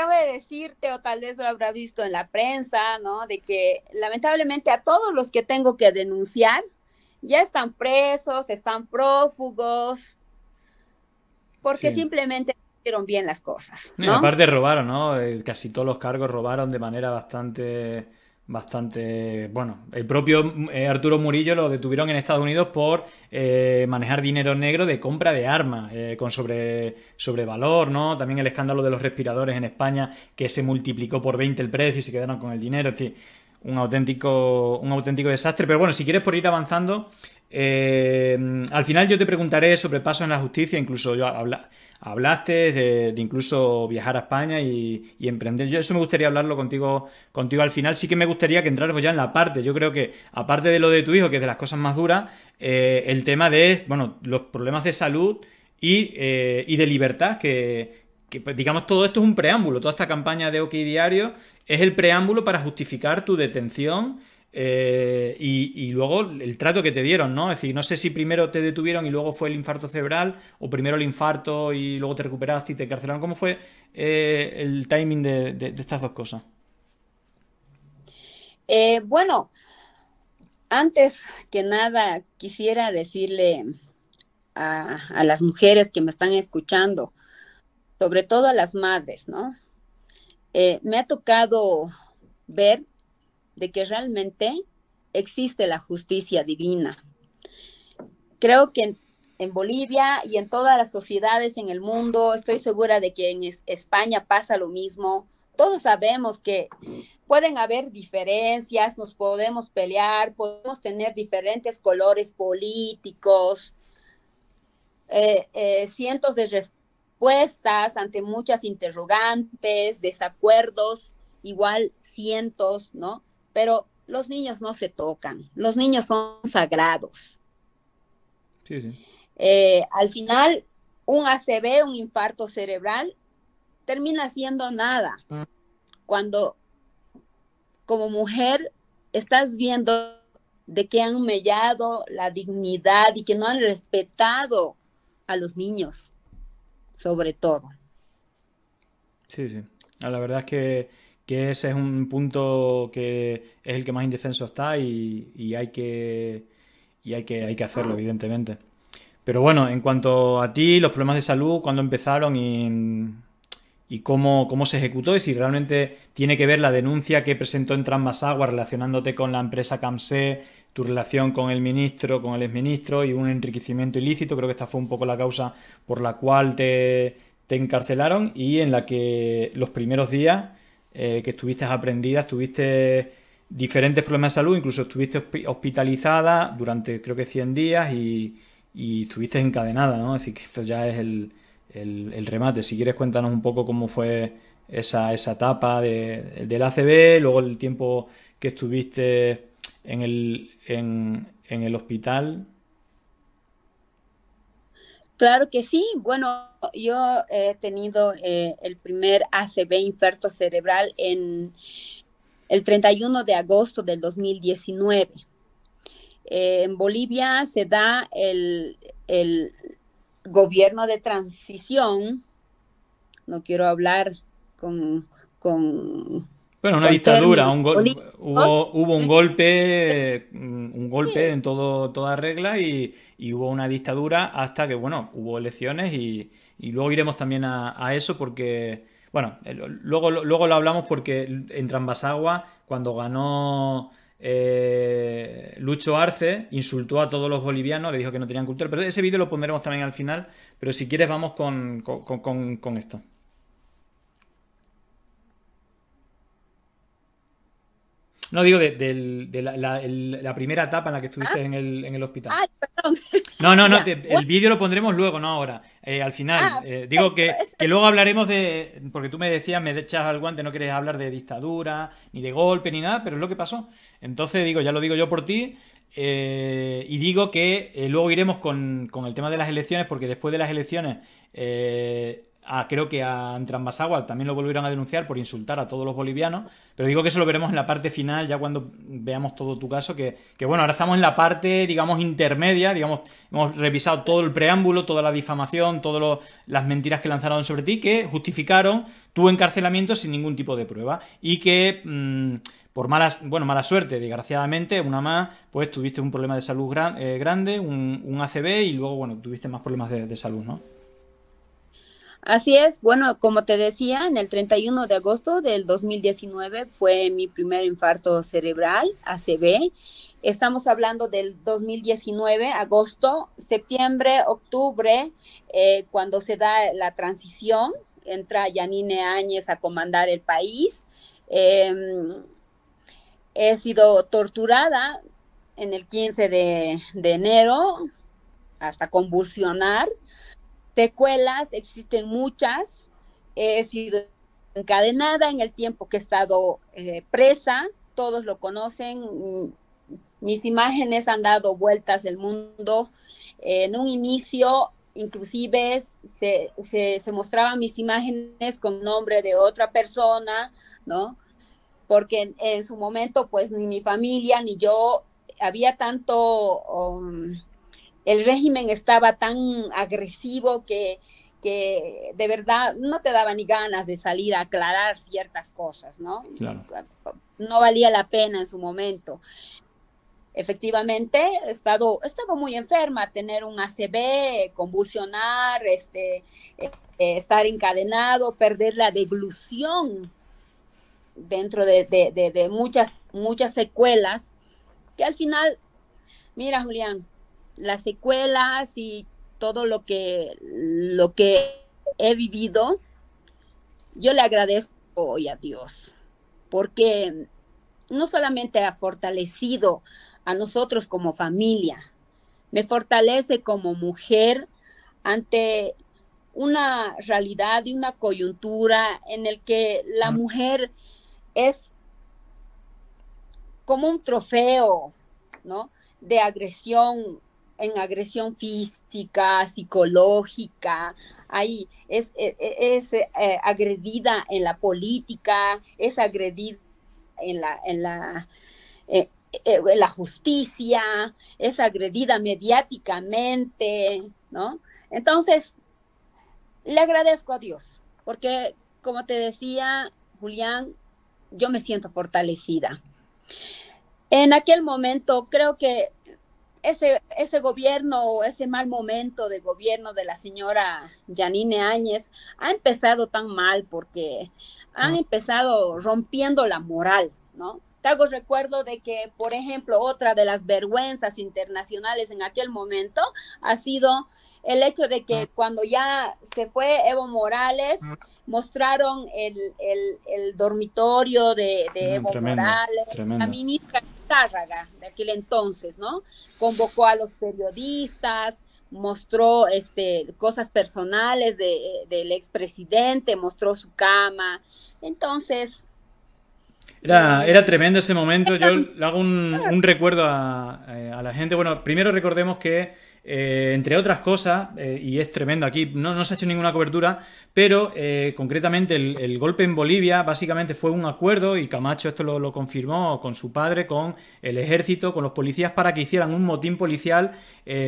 de decirte, o tal vez lo habrá visto en la prensa, ¿no? De que lamentablemente a todos los que tengo que denunciar ya están presos, están prófugos, porque simplemente hicieron bien las cosas. ¿no? aparte robaron, ¿no? Eh, casi todos los cargos robaron de manera bastante bastante. Bueno, el propio eh, Arturo Murillo lo detuvieron en Estados Unidos por eh, manejar dinero negro de compra de armas eh, con sobre, sobrevalor, ¿no? También el escándalo de los respiradores en España que se multiplicó por 20 el precio y se quedaron con el dinero, es decir. Un auténtico, un auténtico desastre. Pero bueno, si quieres por ir avanzando, eh, al final yo te preguntaré sobre pasos en la justicia, incluso yo hablaste de, incluso viajar a España y, emprender. Yo eso me gustaría hablarlo contigo, contigo al final. Sí que me gustaría que entráramos ya en la parte. Yo creo que, aparte de lo de tu hijo, que es de las cosas más duras, eh, el tema de bueno, los problemas de salud y, eh, de libertad que, que, pues, digamos todo esto es un preámbulo, toda esta campaña de OK Diario es el preámbulo para justificar tu detención eh, y, luego el trato que te dieron, ¿no? Es decir, no sé si primero te detuvieron y luego fue el infarto cerebral, o primero el infarto y luego te recuperaste y te encarcelaron ¿Cómo fue eh, el timing de, estas dos cosas? Eh, bueno, antes que nada quisiera decirle a, las mujeres que me están escuchando, sobre todo a las madres, ¿no? me ha tocado ver de que realmente existe la justicia divina. Creo que en, Bolivia y en todas las sociedades en el mundo, estoy segura de que en España pasa lo mismo. Todos sabemos que pueden haber diferencias, nos podemos pelear, podemos tener diferentes colores políticos, eh, eh, cientos de respuestas ante muchas interrogantes, desacuerdos, igual cientos, ¿no? pero los niños no se tocan, los niños son sagrados. Sí, sí. Eh, al final, un ACV, un infarto cerebral, termina siendo nada. Cuando como mujer estás viendo de que han humillado la dignidad y que no han respetado a los niños, sobre todo. Sí, sí. La verdad es que que ese es un punto que es el que más indefenso está y, hay que y hay que hay que hacerlo evidentemente pero bueno en cuanto a ti los problemas de salud cuándo empezaron y, cómo, cómo se ejecutó y si realmente tiene que ver la denuncia que presentó en Transmasagua relacionándote con la empresa CAMSE, tu relación con el ministro, con el exministro y un enriquecimiento ilícito, creo que esta fue un poco la causa por la cual te, te encarcelaron y en la que los primeros días eh, que estuviste aprendida, tuviste diferentes problemas de salud, incluso estuviste hospitalizada durante creo que 100 días y, estuviste encadenada, ¿no? Es decir, que esto ya es el, remate. Si quieres cuéntanos un poco cómo fue esa, etapa de, del ACB, luego el tiempo que estuviste en el, en el hospital. Claro que sí. Bueno, yo he tenido eh, el primer ACB infarto cerebral en el 31 de agosto del 2019. Eh, en Bolivia se da el, el gobierno de transición. No quiero hablar con... con bueno, una dictadura, un hubo, hubo, un golpe, un golpe en todo, toda regla y, y hubo una dictadura hasta que, bueno, hubo elecciones y, luego iremos también a, eso porque, bueno, luego, luego, lo hablamos porque en Trambasagua, cuando ganó eh, Lucho Arce, insultó a todos los bolivianos, le dijo que no tenían cultura, pero ese vídeo lo pondremos también al final, pero si quieres vamos con, con, con, con esto. No, digo de, la, primera etapa en la que estuviste ah. en, el, hospital. Ay, ah, perdón. No, no, no, el vídeo lo pondremos luego, no ahora. Eh, al final, ah, eh, digo que, luego hablaremos de, porque tú me decías, me echas al guante, no quieres hablar de dictadura, ni de golpe, ni nada, pero es lo que pasó. Entonces, digo, ya lo digo yo por ti, eh, y digo que luego iremos con, el tema de las elecciones, porque después de las elecciones creo que a Basagua también lo volvieron a denunciar por insultar a todos los bolivianos, pero digo que eso lo veremos en la parte final, ya cuando veamos todo tu caso, que, bueno, ahora estamos en la parte, digamos, intermedia, digamos, hemos revisado todo el preámbulo, toda la difamación, todas las mentiras que lanzaron sobre ti, que justificaron tu encarcelamiento sin ningún tipo de prueba y que... Mm, por mala, bueno, mala suerte, desgraciadamente, una más, pues tuviste un problema de salud eh, grande, un, ACB y luego, bueno, tuviste más problemas de salud, ¿no? Así es, bueno, como te decía, en el 31 de agosto del 2019 fue mi primer infarto cerebral, ACV. Estamos hablando del 2019, agosto, septiembre, octubre, eh, cuando se da la transición, entra Yanine Áñez a comandar el país. Em, he sido torturada en el 15 de enero hasta convulsionar Tecuelas existen muchas. He sido encadenada en el tiempo que he estado eh, presa. Todos lo conocen. Mm, mis imágenes han dado vueltas del mundo. En un inicio inclusive se, mostraban mis imágenes con nombre de otra persona, ¿no? Porque en, su momento, pues ni mi familia ni yo había tanto um, el régimen estaba tan agresivo que, que de verdad no te daba ni ganas de salir a aclarar ciertas cosas, ¿no? No valía la pena en su momento. Efectivamente, he estado, muy enferma, tener un A.C.B. convulsionar, este, eh, estar encadenado, perder la deglución dentro de, de muchas, muchas secuelas, que al final, mira Julián, las secuelas y todo lo que, lo que he vivido, yo le agradezco hoy a Dios, porque no solamente ha fortalecido a nosotros como familia, me fortalece como mujer ante una realidad y una coyuntura en el que la mujer es como un trofeo, ¿no? De agresión en agresión física, psicológica, ahí es, e, e, eh, agredida en la política, es agredida en la, en la, eh, eh, en la justicia, es agredida mediáticamente, ¿no? Entonces, le agradezco a Dios, porque como te decía, Julián, yo me siento fortalecida. En aquel momento creo que ese, ese gobierno o ese mal momento de gobierno de la señora Janine Áñez ha empezado tan mal porque han ah. empezado rompiendo la moral, ¿no? Hago recuerdo de que, por ejemplo, otra de las vergüenzas internacionales en aquel momento ha sido el hecho de que ah. cuando ya se fue Evo Morales, ah. mostraron el, dormitorio de, mm, Evo Morales, la ministra Tárraga de aquel entonces, ¿no? Convocó a los periodistas, mostró este, cosas personales de, del expresidente, mostró su cama. Entonces, era, tremendo ese momento. Yo le hago un, recuerdo eh, a, la gente. Bueno, primero recordemos que, eh, entre otras cosas, eh, y es tremendo aquí, no, se ha hecho ninguna cobertura, pero concretamente el, golpe en Bolivia básicamente fue un acuerdo, y Camacho esto lo, confirmó con su padre, con el ejército, con los policías, para que hicieran un motín policial,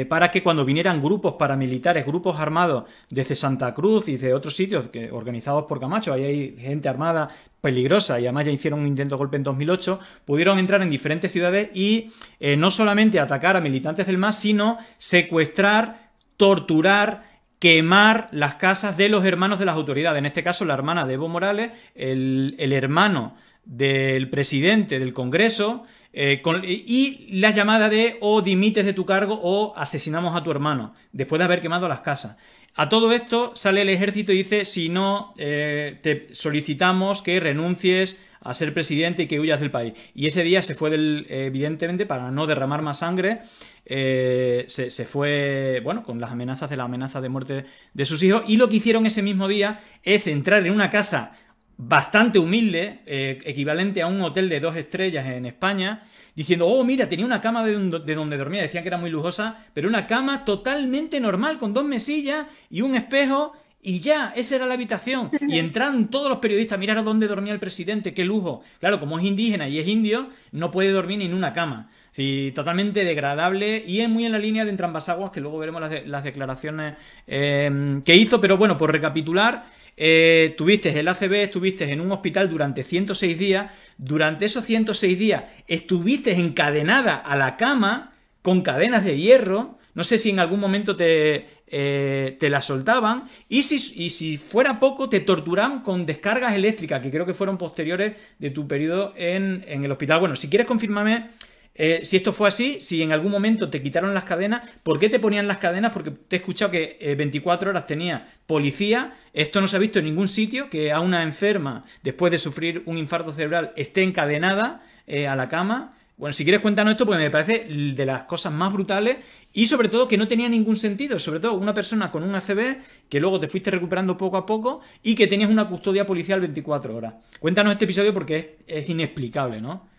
para que cuando vinieran grupos paramilitares, grupos armados desde Santa Cruz y de otros sitios que, organizados por Camacho, ahí hay gente armada peligrosa y además ya hicieron un intento de golpe en 2008, pudieron entrar en diferentes ciudades y eh, no solamente atacar a militantes del MAS, sino secuestrar, torturar, quemar las casas de los hermanos de las autoridades. En este caso, la hermana de Evo Morales, el, hermano del presidente del Congreso, eh, y la llamada de o dimites de tu cargo o asesinamos a tu hermano, después de haber quemado las casas. A todo esto sale el ejército y dice, si no, eh, te solicitamos que renuncies a ser presidente y que huyas del país. Y ese día se fue, del, evidentemente, para no derramar más sangre, eh, se, fue, bueno, con las amenazas de la amenaza de muerte de sus hijos. Y lo que hicieron ese mismo día es entrar en una casa bastante humilde, eh, equivalente a un hotel de dos estrellas en España, diciendo, oh, mira, tenía una cama de, donde dormía, decían que era muy lujosa, pero una cama totalmente normal, con dos mesillas y un espejo, y ya, esa era la habitación. Y entraron todos los periodistas, mirar a dónde dormía el presidente, qué lujo. Claro, como es indígena y es indio, no puede dormir en una cama. Sí, totalmente degradable y es muy en la línea de entrambas aguas, que luego veremos las, declaraciones em, que hizo, pero bueno, por recapitular, eh, tuviste el ACB, estuviste en un hospital durante 106 días, durante esos 106 días estuviste encadenada a la cama con cadenas de hierro, no sé si en algún momento te, eh, te la soltaban. Y si, y si, fuera poco, te torturaban con descargas eléctricas, que creo que fueron posteriores de tu periodo en, en el hospital. Bueno, si quieres confirmarme eh, si esto fue así, si en algún momento te quitaron las cadenas, ¿por qué te ponían las cadenas? Porque te he escuchado que 24 eh, horas tenía policía, esto no se ha visto en ningún sitio, que a una enferma, después de sufrir un infarto cerebral, esté encadenada eh, a la cama. Bueno, si quieres cuéntanos esto porque me parece de las cosas más brutales y sobre todo que no tenía ningún sentido, sobre todo una persona con un ACB que luego te fuiste recuperando poco a poco y que tenías una custodia policial 24 horas. Cuéntanos este episodio porque es inexplicable, ¿no?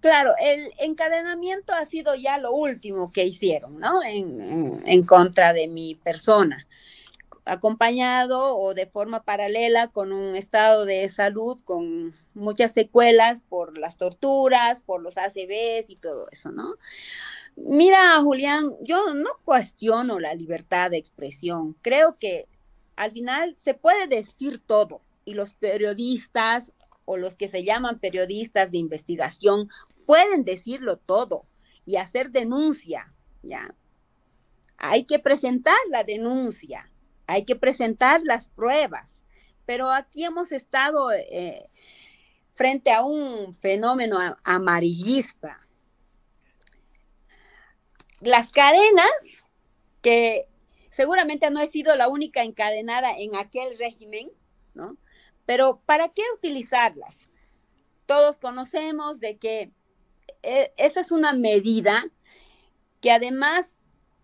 Claro, el encadenamiento ha sido ya lo último que hicieron, ¿no? En, contra de mi persona, acompañado o de forma paralela con un estado de salud con muchas secuelas por las torturas, por los ACVs y todo eso, ¿no? Mira, Julián, yo no cuestiono la libertad de expresión. Creo que al final se puede decir todo y los periodistas o los que se llaman periodistas de investigación pueden decirlo todo y hacer denuncia, ¿ya? Hay que presentar la denuncia, hay que presentar las pruebas, pero aquí hemos estado eh, frente a un fenómeno amarillista. Las cadenas, que seguramente no he sido la única encadenada en aquel régimen, ¿no? Pero ¿para qué utilizarlas? Todos conocemos de que e, esa es una medida que además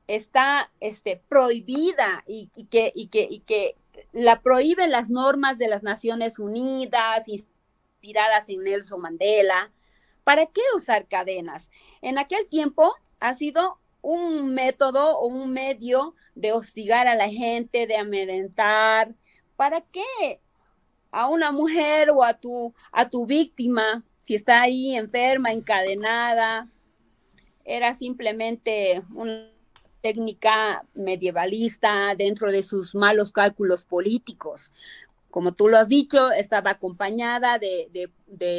está este, prohibida y, que, y, que, y que la prohíben las normas de las Naciones Unidas, inspiradas en Nelson Mandela. ¿Para qué usar cadenas? En aquel tiempo ha sido un método o un medio de hostigar a la gente, de amedrentar. ¿Para qué? A una mujer o a tu, a tu víctima si está ahí enferma, encadenada, era simplemente una técnica medievalista dentro de sus malos cálculos políticos. Como tú lo has dicho, estaba acompañada de,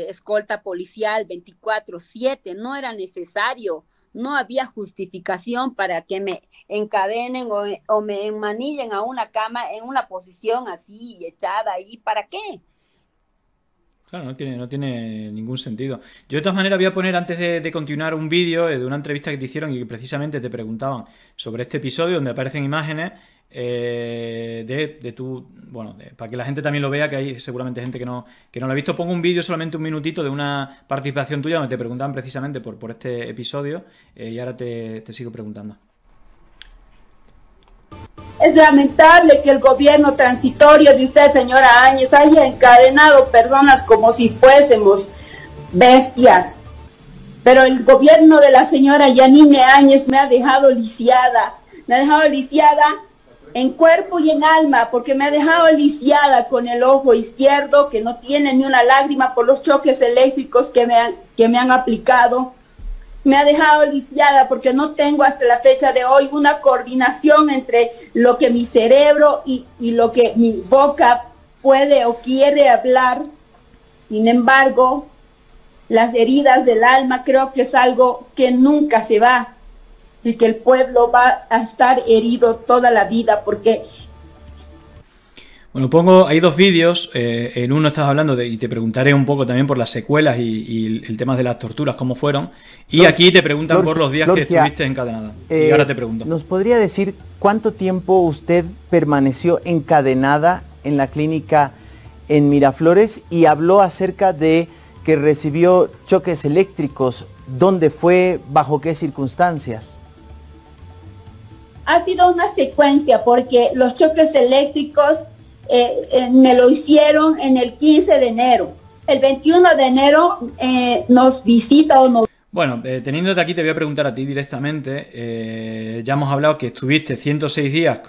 escolta policial 24/7, no era necesario, no había justificación para que me encadenen o, o me manillen a una cama en una posición así, echada ahí, ¿para qué? Claro, no tiene, no tiene ningún sentido. Yo de todas maneras voy a poner antes de, continuar un vídeo eh, de una entrevista que te hicieron y que precisamente te preguntaban sobre este episodio donde aparecen imágenes eh, de, tu. Bueno, para que la gente también lo vea, que hay seguramente gente que no, que no lo ha visto. Pongo un vídeo, solamente un minutito, de una participación tuya donde te preguntaban precisamente por, este episodio eh, y ahora te sigo preguntando. Es lamentable que el gobierno transitorio de usted, señora Áñez, haya encadenado personas como si fuésemos bestias. Pero el gobierno de la señora Yanine Áñez me ha dejado lisiada. Me ha dejado lisiada en cuerpo y en alma, porque me ha dejado lisiada con el ojo izquierdo, que no tiene ni una lágrima por los choques eléctricos que me han, que me han aplicado me ha dejado lisiada porque no tengo hasta la fecha de hoy una coordinación entre lo que mi cerebro y, y lo que mi boca puede o quiere hablar. Sin embargo, las heridas del alma creo que es algo que nunca se va y que el pueblo va a estar herido toda la vida porque bueno, pongo, hay dos vídeos, eh, en uno estás hablando de, y te preguntaré un poco también por las secuelas y, el tema de las torturas, cómo fueron, y aquí te preguntan por los días que estuviste encadenada. y eh, ahora te pregunto. ¿Nos podría decir cuánto tiempo usted permaneció encadenada en la clínica en Miraflores y habló acerca de que recibió choques eléctricos, dónde fue, bajo qué circunstancias? Ha sido una secuencia porque los choques eléctricos eh, eh, me lo hicieron en el 15 de enero. El 21 de enero eh, nos visita o nos... Bueno, teniéndote aquí te voy a preguntar a ti directamente. ya hemos hablado que estuviste 106 días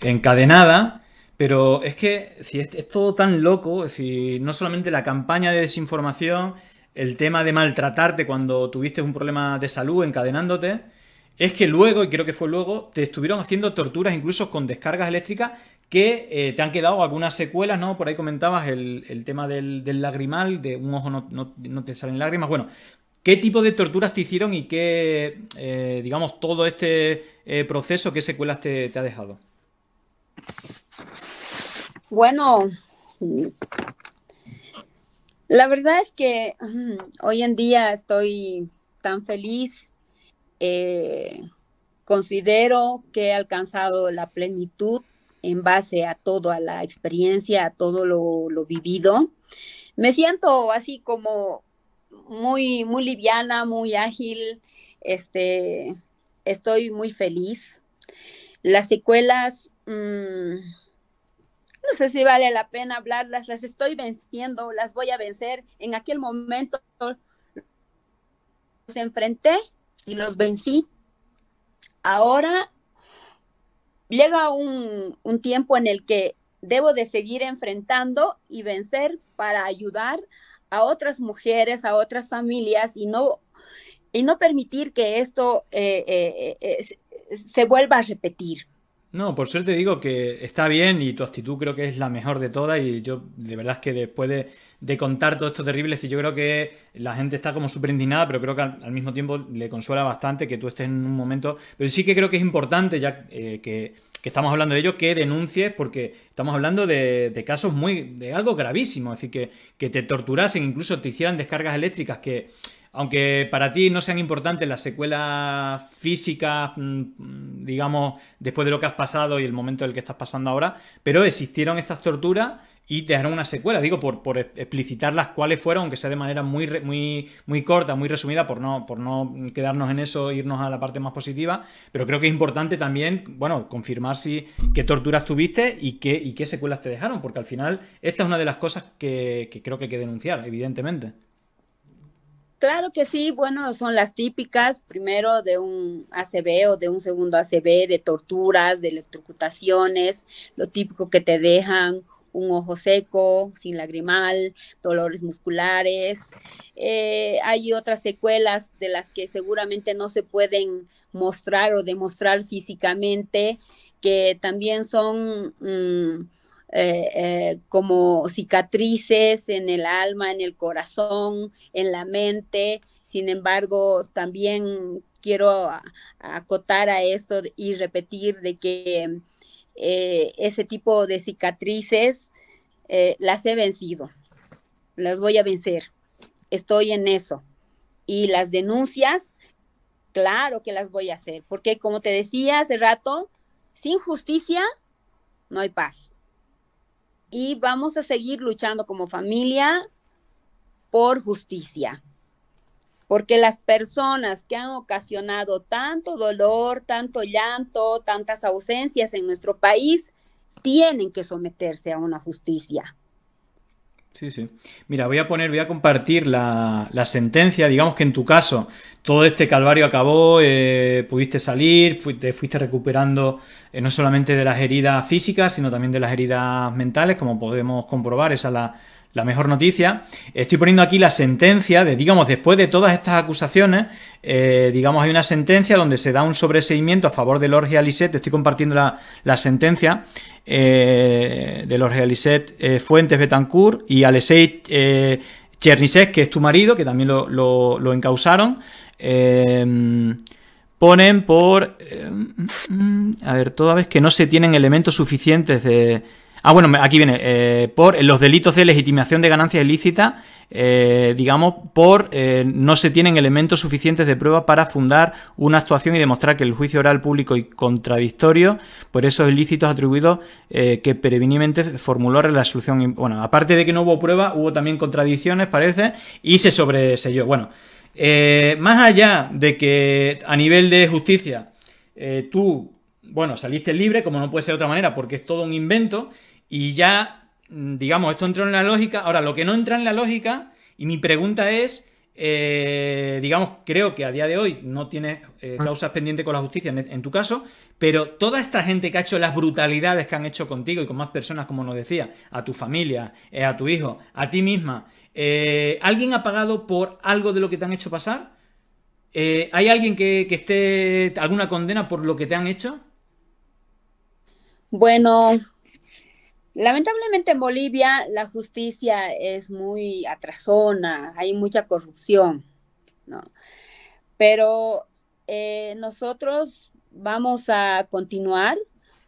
encadenada, pero es que si es, todo tan loco, si no solamente la campaña de desinformación, el tema de maltratarte cuando tuviste un problema de salud encadenándote, es que luego, y creo que fue luego, te estuvieron haciendo torturas incluso con descargas eléctricas que eh, te han quedado algunas secuelas, ¿no? Por ahí comentabas el, tema del, lagrimal, de un ojo no, te salen lágrimas. Bueno, ¿qué tipo de torturas te hicieron y qué, eh, digamos, todo este eh, proceso, qué secuelas te, te, ha dejado? Bueno, la verdad es que hoy en día estoy tan feliz. considero que he alcanzado la plenitud en base a toda a la experiencia, a todo lo, vivido, me siento así como muy, muy liviana, muy ágil, este, estoy muy feliz. Las secuelas, mm, no sé si vale la pena hablarlas, las estoy venciendo, las voy a vencer. En aquel momento los enfrenté y los vencí. Ahora llega un, tiempo en el que debo de seguir enfrentando y vencer para ayudar a otras mujeres, a otras familias y no, y no permitir que esto eh, eh, eh, se vuelva a repetir. No, por suerte digo que está bien y tu actitud creo que es la mejor de todas y yo de verdad es que después de, contar todo esto terrible, yo creo que la gente está como súper indignada, pero creo que al, mismo tiempo le consuela bastante que tú estés en un momento, pero sí que creo que es importante ya eh, que, estamos hablando de ello, que denuncies porque estamos hablando de, casos muy, de algo gravísimo, es decir, que, que te torturasen, incluso te hicieran descargas eléctricas, que aunque para ti no sean importantes las secuelas físicas, mm, mm, digamos, después de lo que has pasado y el momento en el que estás pasando ahora, pero existieron estas torturas y te dejaron una secuela, digo, por, explicitar las cuales fueron, aunque sea de manera muy, muy, muy corta, muy resumida, por no, quedarnos en eso, irnos a la parte más positiva, pero creo que es importante también, bueno, confirmar si, qué torturas tuviste y qué, y qué secuelas te dejaron, porque al final esta es una de las cosas que creo que hay que denunciar, evidentemente. Claro que sí, bueno, son las típicas, primero de un ACB o de un segundo ACB, de torturas, de electrocutaciones, lo típico que te dejan, un ojo seco, sin lagrimal, dolores musculares. Eh, hay otras secuelas de las que seguramente no se pueden mostrar o demostrar físicamente, que también son... Mm, eh, eh, como cicatrices en el alma, en el corazón, en la mente. Sin embargo, también quiero acotar a esto y repetir de que eh, ese tipo de cicatrices las he vencido, las voy a vencer, estoy en eso. Y las denuncias, claro que las voy a hacer, porque como te decía hace rato, sin justicia no hay paz y vamos a seguir luchando como familia por justicia. Porque las personas que han ocasionado tanto dolor, tanto llanto, tantas ausencias en nuestro país, tienen que someterse a una justicia. Sí, sí. Mira, voy a poner, voy a compartir la, la sentencia. Digamos que en tu caso todo este calvario acabó, eh, pudiste salir, te fuiste recuperando eh, no solamente de las heridas físicas, sino también de las heridas mentales, como podemos comprobar, esa es la, la mejor noticia. Estoy poniendo aquí la sentencia de, digamos, después de todas estas acusaciones, eh, digamos, hay una sentencia donde se da un sobreseimiento a favor de Lorge alicet Estoy compartiendo la, sentencia eh, de Lorge y eh, Fuentes Betancourt y Alexei Chernisek, que es tu marido, que también lo, lo encausaron. Em, ponen por... Em, mm, mm, a ver, toda vez que no se tienen elementos suficientes de Ah, bueno, aquí viene, eh, por eh, los delitos de legitimación de ganancias ilícita, eh, digamos, por no se tienen elementos suficientes de prueba para fundar una actuación y demostrar que el juicio oral público y contradictorio por esos ilícitos atribuidos que prevenimente formuló la resolución. Bueno, aparte de que no hubo prueba, hubo también contradicciones, parece, y se sobreselló. Bueno, más allá de que a nivel de justicia tú bueno, saliste libre, como no puede ser de otra manera, porque es todo un invento, y ya, mm, digamos, esto entró en la lógica. Ahora, lo que no entra en la lógica, y mi pregunta es, eh, digamos, creo que a día de hoy no tienes eh, ah. causas pendientes con la justicia en, tu caso, pero toda esta gente que ha hecho las brutalidades que han hecho contigo y con más personas, como nos decía, a tu familia, eh, a tu hijo, a ti misma, ¿alguien ha pagado por algo de lo que te han hecho pasar? ¿Hay alguien que esté alguna condena por lo que te han hecho? Bueno, lamentablemente en Bolivia la justicia es muy atrasona, hay mucha corrupción, ¿no? Pero eh, nosotros vamos a continuar.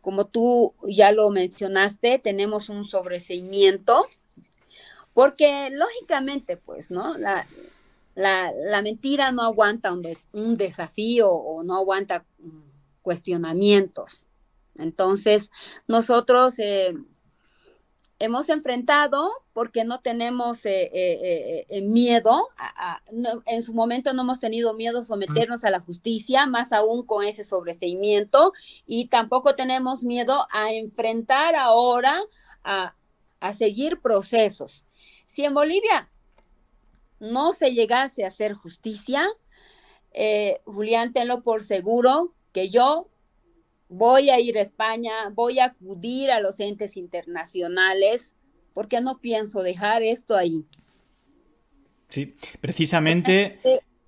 Como tú ya lo mencionaste, tenemos un sobreseimiento, porque lógicamente, pues, ¿no? La, mentira no aguanta un, desafío o no aguanta mm, cuestionamientos. Entonces, nosotros eh, hemos enfrentado porque no tenemos eh, eh, miedo, en su momento no hemos tenido miedo a someternos a la justicia, más aún con ese sobreseimiento, y tampoco tenemos miedo a enfrentar ahora a seguir procesos. Si en Bolivia no se llegase a hacer justicia, Julián, tenlo por seguro que yo voy a ir a España, voy a acudir a los entes internacionales, porque no pienso dejar esto ahí. Sí, precisamente...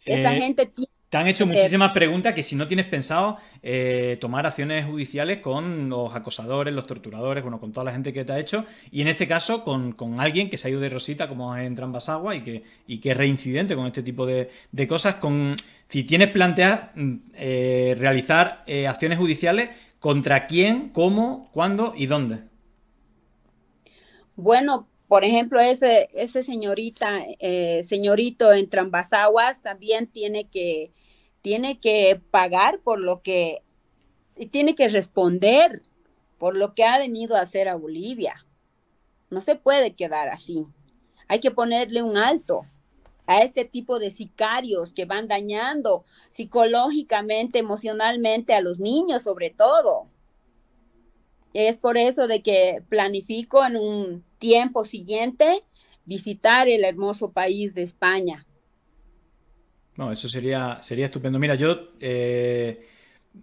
Esa gente, eh, tiene te han hecho muchísimas preguntas que si no tienes pensado eh, tomar acciones judiciales con los acosadores, los torturadores, bueno, con toda la gente que te ha hecho, y en este caso con, alguien que se ha ido de Rosita como en Trambasagua y que, que es reincidente con este tipo de, cosas, si tienes plantear mm, eh, realizar eh, acciones judiciales, ¿contra quién, cómo, cuándo y dónde? Bueno, por ejemplo, ese, ese señorita, eh, señorito en Trambasaguas también tiene que, tiene que pagar por lo que, y tiene que responder por lo que ha venido a hacer a Bolivia. No se puede quedar así. Hay que ponerle un alto a este tipo de sicarios que van dañando psicológicamente, emocionalmente a los niños sobre todo. Es por eso de que planifico en un tiempo siguiente visitar el hermoso país de España. No, eso sería, sería estupendo. Mira, yo eh,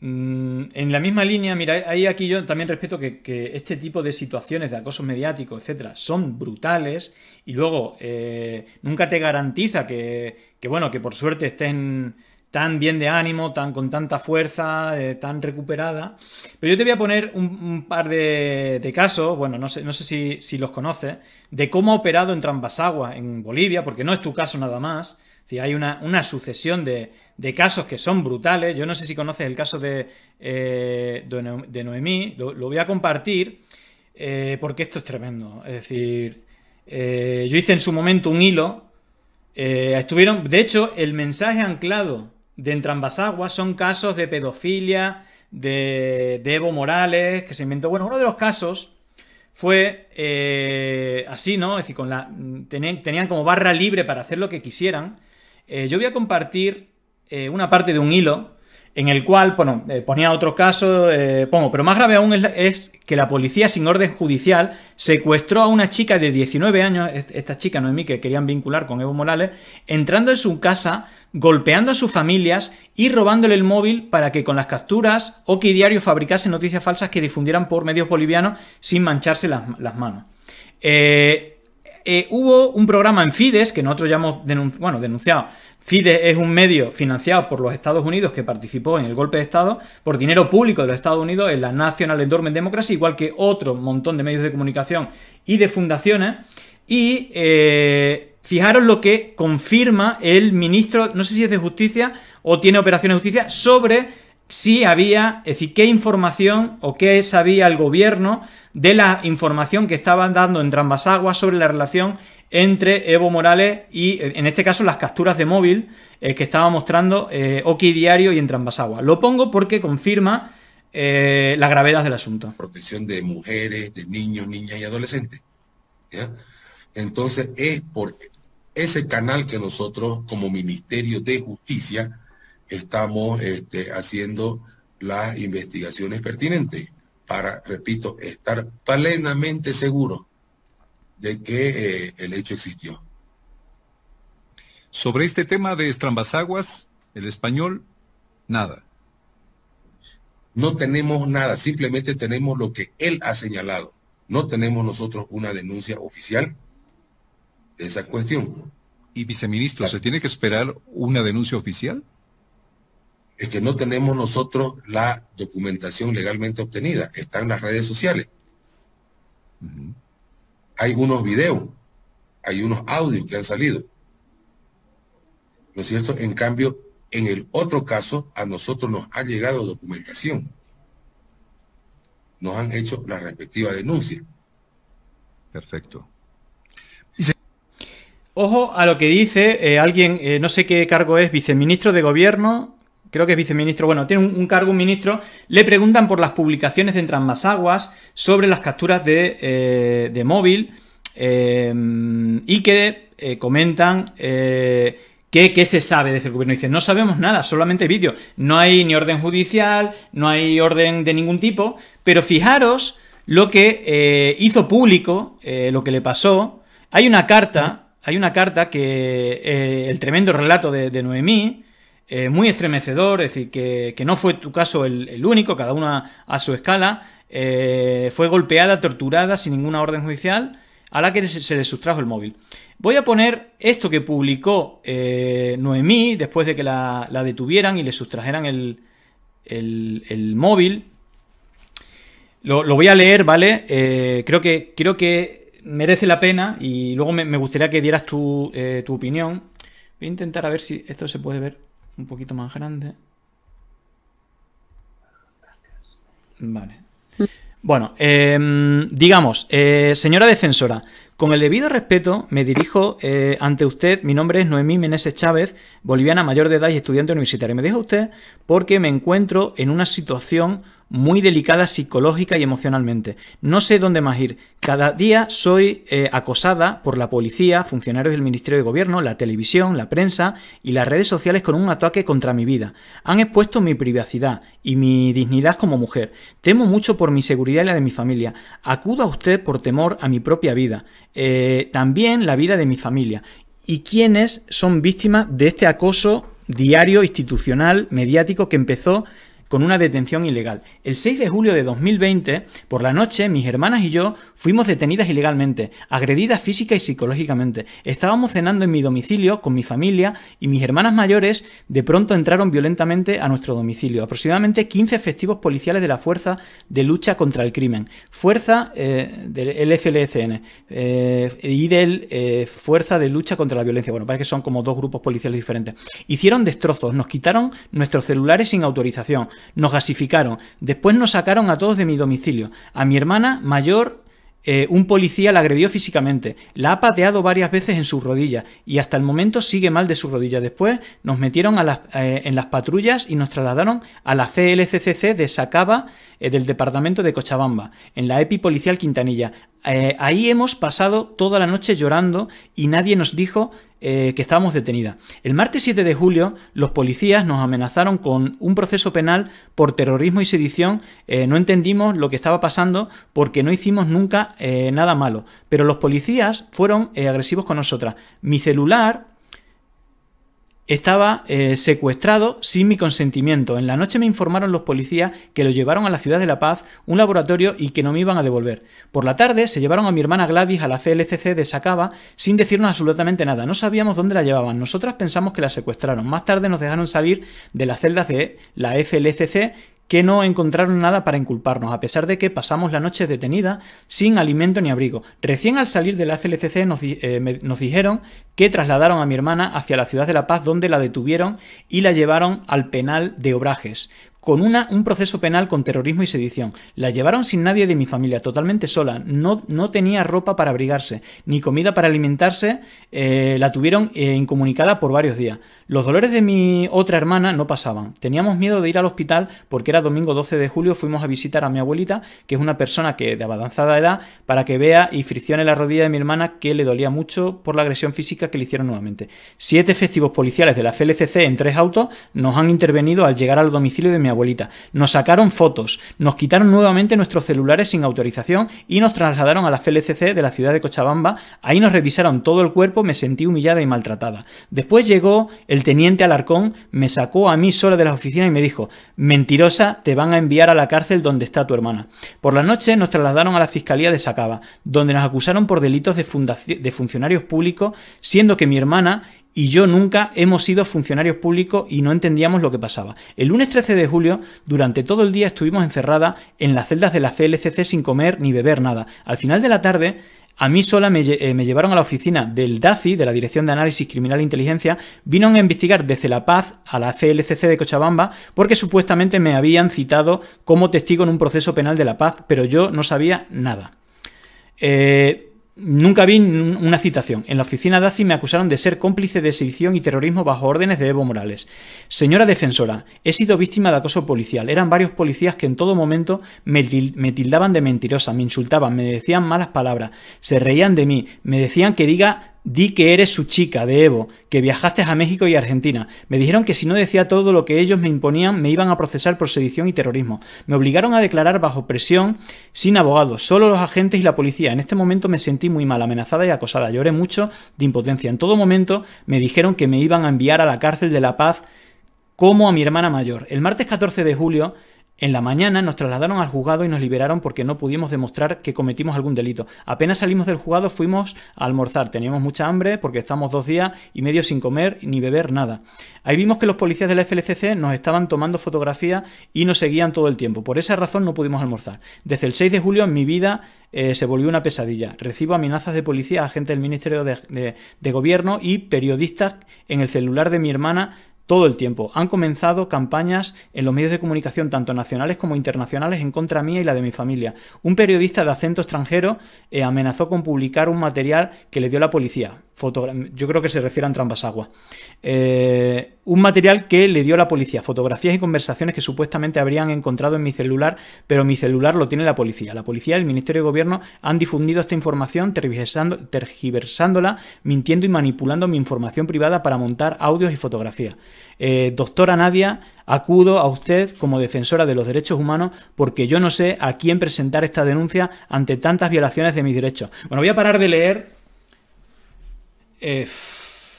mm, en la misma línea, mira, ahí aquí yo también respeto que, este tipo de situaciones de acoso mediático, etcétera, son brutales y luego eh, nunca te garantiza que, que, bueno, que por suerte estén tan bien de ánimo, tan con tanta fuerza, eh, tan recuperada. Pero yo te voy a poner un, par de, casos, bueno, no sé, no sé si, los conoces, de cómo ha operado en Trambasagua, en Bolivia, porque no es tu caso nada más. Es hay una, sucesión de, casos que son brutales. Yo no sé si conoces el caso de, eh, Noemí, lo, voy a compartir, eh, porque esto es tremendo. Es decir, yo hice en su momento un hilo. estuvieron, de hecho, el mensaje anclado de entrambas aguas, son casos de pedofilia, de, Evo Morales, que se inventó. Bueno, uno de los casos fue eh, así, ¿no? Es decir, con la, tenían, como barra libre para hacer lo que quisieran. Eh, yo voy a compartir eh, una parte de un hilo en el cual, bueno, eh, ponía otro caso, eh, pongo, pero más grave aún es, que la policía sin orden judicial secuestró a una chica de 19 años, esta chica no mí que querían vincular con Evo Morales, entrando en su casa, golpeando a sus familias y robándole el móvil para que con las capturas o que Diario fabricase noticias falsas que difundieran por medios bolivianos sin mancharse las, las manos. Eh, eh, hubo un programa en Fides, que nosotros ya hemos bueno, denunciado. Fides es un medio financiado por los Estados Unidos que participó en el golpe de Estado por dinero público de los Estados Unidos en la National Endowment Democracy, igual que otro montón de medios de comunicación y de fundaciones. Y eh, fijaros lo que confirma el ministro, no sé si es de Justicia o tiene operaciones de Justicia, sobre si había, es decir, qué información o qué sabía el gobierno de la información que estaban dando en aguas sobre la relación entre Evo Morales y, en este caso, las capturas de móvil eh, que estaba mostrando eh, Oki Diario y en Trambasagua. Lo pongo porque confirma las eh, la gravedad del asunto. Protección de mujeres, de niños, niñas y adolescentes. Entonces, es por ese canal que nosotros, como Ministerio de Justicia, estamos este, haciendo las investigaciones pertinentes para, repito, estar plenamente seguros de que eh, el hecho existió. Sobre este tema de Estrambasaguas, el español, nada. No tenemos nada, simplemente tenemos lo que él ha señalado. No tenemos nosotros una denuncia oficial de esa cuestión. Y viceministro, ¿se tiene que esperar una denuncia oficial? es que no tenemos nosotros la documentación legalmente obtenida, está en las redes sociales. Hay unos videos, hay unos audios que han salido. ¿No es cierto? En cambio, en el otro caso, a nosotros nos ha llegado documentación. Nos han hecho la respectiva denuncia. Perfecto. Ojo a lo que dice eh, alguien, eh, no sé qué cargo es, viceministro de gobierno creo que es viceministro, bueno, tiene un, cargo, un ministro, le preguntan por las publicaciones de Transmasaguas sobre las capturas de, eh, móvil eh, y que eh, comentan que qué se sabe, desde el gobierno. Dicen, no sabemos nada, solamente vídeo. No hay ni orden judicial, no hay orden de ningún tipo, pero fijaros lo que hizo público, lo que le pasó. Hay una carta, hay una carta que el tremendo relato de, de Noemí, eh, muy estremecedor, es decir, que, no fue tu caso el, único, cada uno a, su escala, eh, fue golpeada, torturada sin ninguna orden judicial, a la que se le sustrajo el móvil. Voy a poner esto que publicó eh, Noemí después de que la, detuvieran y le sustrajeran el, móvil. Lo, voy a leer, ¿vale? creo, que, creo que merece la pena y luego me, gustaría que dieras tu, tu opinión. Voy a intentar a ver si esto se puede ver un poquito más grande. Vale. Bueno, em, digamos, eh, señora defensora, con el debido respeto me dirijo eh, ante usted. Mi nombre es Noemí Meneses Chávez, boliviana mayor de edad y estudiante universitaria. Me dijo usted porque me encuentro en una situación muy delicada psicológica y emocionalmente. No sé dónde más ir. Cada día soy eh, acosada por la policía, funcionarios del Ministerio de Gobierno, la televisión, la prensa y las redes sociales con un ataque contra mi vida. Han expuesto mi privacidad y mi dignidad como mujer. Temo mucho por mi seguridad y la de mi familia. Acudo a usted por temor a mi propia vida, eh, también la vida de mi familia. ¿Y quiénes son víctimas de este acoso diario, institucional, mediático que empezó con una detención ilegal. El 6 de julio de 2020, por la noche, mis hermanas y yo fuimos detenidas ilegalmente, agredidas física y psicológicamente. Estábamos cenando en mi domicilio con mi familia y mis hermanas mayores de pronto entraron violentamente a nuestro domicilio. Aproximadamente 15 efectivos policiales de la Fuerza de Lucha contra el Crimen, Fuerza eh, del FLCN eh, y del eh, Fuerza de Lucha contra la Violencia. Bueno, parece que son como dos grupos policiales diferentes. Hicieron destrozos, nos quitaron nuestros celulares sin autorización, nos gasificaron, después nos sacaron a todos de mi domicilio. A mi hermana mayor eh, un policía la agredió físicamente, la ha pateado varias veces en sus rodillas y hasta el momento sigue mal de sus rodillas. Después nos metieron eh, en las patrullas y nos trasladaron a la CLCCC de Sacaba eh, del departamento de Cochabamba, en la EPI Policial Quintanilla. ahí hemos pasado toda la noche llorando y nadie nos dijo eh, que estábamos detenidas. El martes 7 de julio, los policías nos amenazaron con un proceso penal por terrorismo y sedición. Eh, no entendimos lo que estaba pasando porque no hicimos nunca eh, nada malo. Pero los policías fueron agresivos con nosotras. Mi celular estaba eh, secuestrado sin mi consentimiento. En la noche me informaron los policías que lo llevaron a la ciudad de La Paz, un laboratorio y que no me iban a devolver. Por la tarde se llevaron a mi hermana Gladys a la CLCC de Sacaba sin decirnos absolutamente nada. No sabíamos dónde la llevaban. Nosotras pensamos que la secuestraron. Más tarde nos dejaron salir de las celdas de la FLCC que no encontraron nada para inculparnos, a pesar de que pasamos la noche detenida sin alimento ni abrigo. Recién al salir de la FLCC nos, eh, nos dijeron que trasladaron a mi hermana hacia la ciudad de La Paz, donde la detuvieron y la llevaron al penal de Obrajes con una, un proceso penal con terrorismo y sedición. La llevaron sin nadie de mi familia, totalmente sola. No, no tenía ropa para abrigarse, ni comida para alimentarse. Eh, la tuvieron eh, incomunicada por varios días. Los dolores de mi otra hermana no pasaban. Teníamos miedo de ir al hospital porque era domingo 12 de julio. Fuimos a visitar a mi abuelita, que es una persona que de avanzada edad, para que vea y friccione la rodilla de mi hermana que le dolía mucho por la agresión física que le hicieron nuevamente. Siete festivos policiales de la FLCC en tres autos nos han intervenido al llegar al domicilio de mi abuelita. Nos sacaron fotos, nos quitaron nuevamente nuestros celulares sin autorización y nos trasladaron a la flcc de la ciudad de Cochabamba. Ahí nos revisaron todo el cuerpo, me sentí humillada y maltratada. Después llegó el teniente Alarcón, me sacó a mí sola de la oficina y me dijo, mentirosa, te van a enviar a la cárcel donde está tu hermana. Por la noche nos trasladaron a la Fiscalía de Sacaba, donde nos acusaron por delitos de, de funcionarios públicos, siendo que mi hermana y yo nunca hemos sido funcionarios públicos y no entendíamos lo que pasaba. El lunes 13 de julio, durante todo el día estuvimos encerradas en las celdas de la CLCC sin comer ni beber nada. Al final de la tarde, a mí sola eh, me, llevaron a la oficina del DACI, de la Dirección de Análisis Criminal e Inteligencia, Vino a investigar desde La Paz a la CLCC de Cochabamba porque supuestamente me habían citado como testigo en un proceso penal de La Paz, pero yo no sabía nada. Eh, Nunca vi una citación. En la oficina DACI me acusaron de ser cómplice de sedición y terrorismo bajo órdenes de Evo Morales. Señora defensora, he sido víctima de acoso policial. Eran varios policías que en todo momento me, tildaban de mentirosa, me insultaban, me decían malas palabras, se reían de mí, me decían que diga Di que eres su chica, de Evo, que viajaste a México y Argentina. Me dijeron que si no decía todo lo que ellos me imponían, me iban a procesar por sedición y terrorismo. Me obligaron a declarar bajo presión, sin abogado, solo los agentes y la policía. En este momento me sentí muy mal, amenazada y acosada. Lloré mucho de impotencia. En todo momento me dijeron que me iban a enviar a la cárcel de La Paz como a mi hermana mayor. El martes 14 de julio en la mañana nos trasladaron al juzgado y nos liberaron porque no pudimos demostrar que cometimos algún delito. Apenas salimos del juzgado fuimos a almorzar. Teníamos mucha hambre porque estamos dos días y medio sin comer ni beber nada. Ahí vimos que los policías de la FLCC nos estaban tomando fotografías y nos seguían todo el tiempo. Por esa razón no pudimos almorzar. Desde el 6 de julio en mi vida eh, se volvió una pesadilla. Recibo amenazas de policía, agentes del Ministerio de Gobierno y periodistas en el celular de mi hermana todo el tiempo. Han comenzado campañas en los medios de comunicación, tanto nacionales como internacionales, en contra mía y la de mi familia. Un periodista de acento extranjero eh, amenazó con publicar un material que le dio la policía yo creo que se refiere a trampas aguas. Eh, un material que le dio la policía, fotografías y conversaciones que supuestamente habrían encontrado en mi celular, pero mi celular lo tiene la policía. La policía y el Ministerio de Gobierno han difundido esta información tergiversándola, mintiendo y manipulando mi información privada para montar audios y fotografías. Eh, doctora Nadia, acudo a usted como defensora de los derechos humanos porque yo no sé a quién presentar esta denuncia ante tantas violaciones de mis derechos. Bueno, voy a parar de leer eh,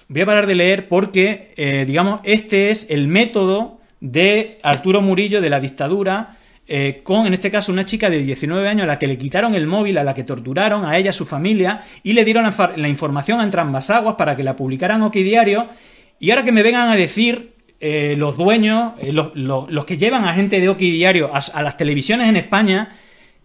voy a parar de leer porque, eh, digamos, este es el método de Arturo Murillo de la dictadura, eh, con, en este caso, una chica de 19 años a la que le quitaron el móvil, a la que torturaron, a ella, a su familia, y le dieron la, información a entrambas aguas para que la publicaran OK Diario. Y ahora que me vengan a decir los dueños, los, que llevan a gente de Oquidiario Diario a las televisiones en España,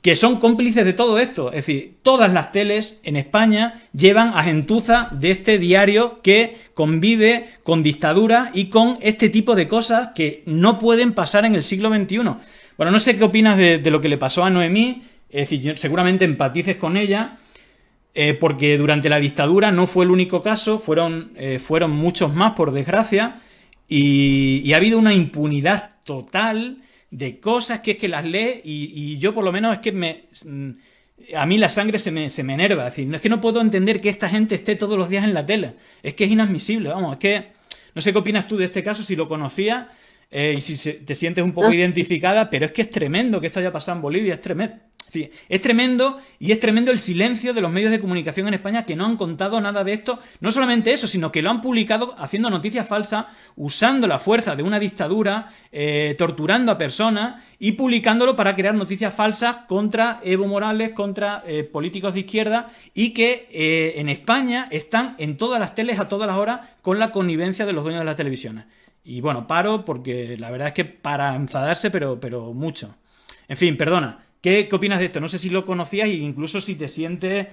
que son cómplices de todo esto. Es decir, todas las teles en España llevan a gentuza de este diario que convive con dictadura y con este tipo de cosas que no pueden pasar en el siglo XXI. Bueno, no sé qué opinas de, lo que le pasó a Noemí, es decir, seguramente empatices con ella, eh, porque durante la dictadura no fue el único caso, fueron, eh, fueron muchos más, por desgracia, y, y ha habido una impunidad total de cosas que es que las lee y, yo por lo menos es que me... Mm, a mí la sangre se me, se me enerva. Es decir, no es que no puedo entender que esta gente esté todos los días en la tele. Es que es inadmisible, vamos. Es que no sé qué opinas tú de este caso, si lo conocías eh, y si te sientes un poco ah. identificada, pero es que es tremendo que esto haya pasado en Bolivia, es tremendo es tremendo y es tremendo el silencio de los medios de comunicación en España que no han contado nada de esto. No solamente eso, sino que lo han publicado haciendo noticias falsas, usando la fuerza de una dictadura, eh, torturando a personas y publicándolo para crear noticias falsas contra Evo Morales, contra eh, políticos de izquierda y que eh, en España están en todas las teles a todas las horas con la connivencia de los dueños de las televisiones. Y bueno, paro porque la verdad es que para enfadarse, pero, pero mucho. En fin, perdona. ¿Qué, opinas de esto? No sé si lo conocías e incluso si te sientes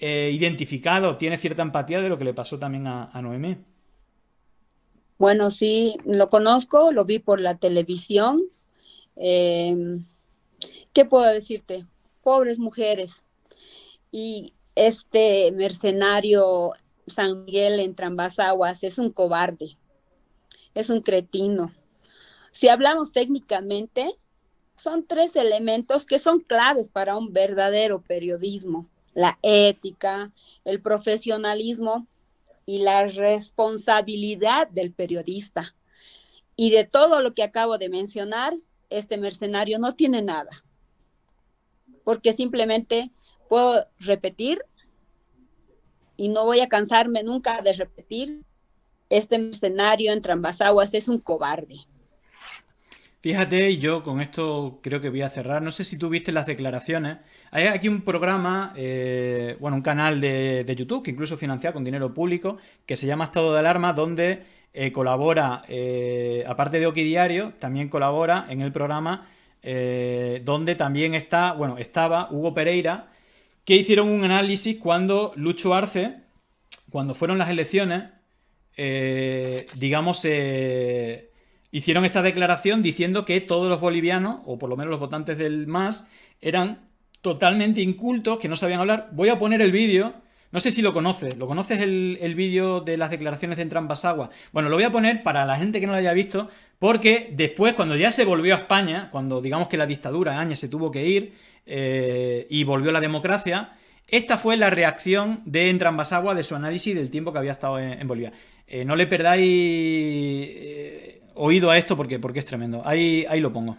eh, identificado, tiene cierta empatía de lo que le pasó también a, a Noemí. Bueno, sí, lo conozco, lo vi por la televisión. Em, ¿Qué puedo decirte? Pobres mujeres. Y este mercenario San Miguel en Trambasaguas es un cobarde, es un cretino. Si hablamos técnicamente, son tres elementos que son claves para un verdadero periodismo, la ética, el profesionalismo y la responsabilidad del periodista. Y de todo lo que acabo de mencionar, este mercenario no tiene nada, porque simplemente puedo repetir, y no voy a cansarme nunca de repetir, este mercenario en Trambasaguas es un cobarde. Fíjate, y yo con esto creo que voy a cerrar. No sé si tú viste las declaraciones. Hay aquí un programa, eh, bueno, un canal de, YouTube que incluso financiado con dinero público, que se llama Estado de Alarma, donde eh, colabora, eh, aparte de Oki Diario, también colabora en el programa donde también está, bueno, estaba Hugo Pereira, que hicieron un análisis cuando Lucho Arce, cuando fueron las elecciones, digamos, se hicieron esta declaración diciendo que todos los bolivianos, o por lo menos los votantes del MAS, eran totalmente incultos, que no sabían hablar. Voy a poner el vídeo. No sé si lo conoces. ¿Lo conoces el, vídeo de las declaraciones de Entrambasagua? Bueno, lo voy a poner para la gente que no lo haya visto, porque después, cuando ya se volvió a España, cuando digamos que la dictadura Áñez se tuvo que ir eh, y volvió la democracia, esta fue la reacción de Entrambasagua de su análisis del tiempo que había estado en, Bolivia. Eh, no le perdáis oído a esto porque, porque es tremendo. Ahí, ahí lo pongo.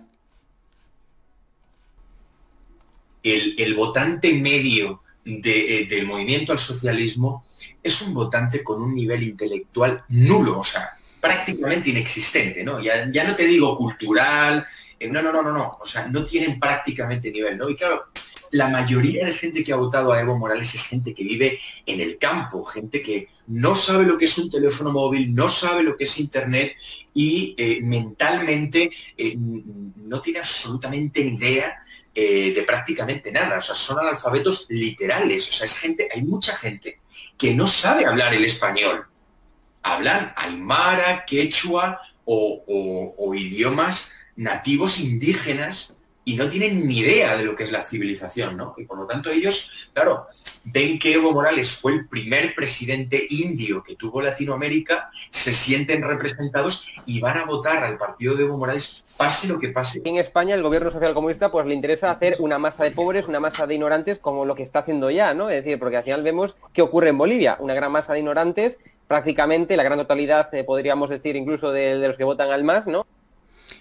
El, votante medio eh, del movimiento al socialismo es un votante con un nivel intelectual nulo, o sea, prácticamente inexistente, ¿no? Ya, ya no te digo cultural, eh, no, no, no, no, no, o sea, no tienen prácticamente nivel, ¿no? Y claro, la mayoría de la gente que ha votado a Evo Morales es gente que vive en el campo, gente que no sabe lo que es un teléfono móvil, no sabe lo que es Internet y eh, mentalmente eh, no tiene absolutamente ni idea eh, de prácticamente nada. O sea, son analfabetos literales. O sea, es gente, hay mucha gente que no sabe hablar el español. Hablan aymara, quechua o idiomas nativos indígenas y no tienen ni idea de lo que es la civilización, ¿no? Y por lo tanto ellos, claro, ven que Evo Morales fue el primer presidente indio que tuvo Latinoamérica, se sienten representados y van a votar al partido de Evo Morales pase lo que pase. En España el gobierno social pues le interesa hacer una masa de pobres, una masa de ignorantes como lo que está haciendo ya, ¿no? Es decir, porque al final vemos qué ocurre en Bolivia, una gran masa de ignorantes prácticamente la gran totalidad, eh, podríamos decir incluso de, de los que votan al MAS, ¿no?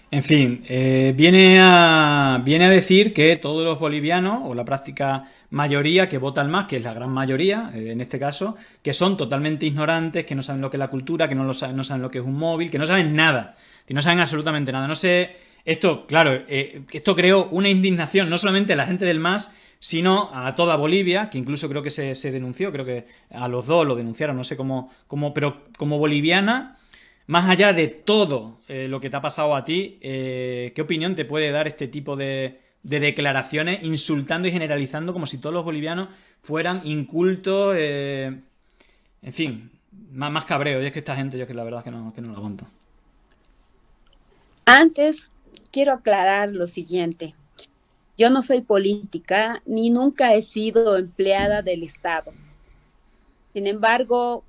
En fin, eh, viene, a, viene a decir que todos los bolivianos, o la práctica mayoría que votan más, que es la gran mayoría eh, en este caso, que son totalmente ignorantes, que no saben lo que es la cultura, que no, lo saben, no saben lo que es un móvil, que no saben nada, que no saben absolutamente nada. No sé, esto, claro, eh, esto creó una indignación, no solamente a la gente del MAS, sino a toda Bolivia, que incluso creo que se, denunció, creo que a los dos lo denunciaron, no sé cómo, cómo pero como boliviana más allá de todo eh, lo que te ha pasado a ti, eh, ¿qué opinión te puede dar este tipo de, declaraciones insultando y generalizando como si todos los bolivianos fueran incultos? Eh, en fin, más, cabreo. Y es que esta gente, yo que la verdad es que no, que no lo aguanto. Antes, quiero aclarar lo siguiente. Yo no soy política ni nunca he sido empleada del Estado. Sin embargo,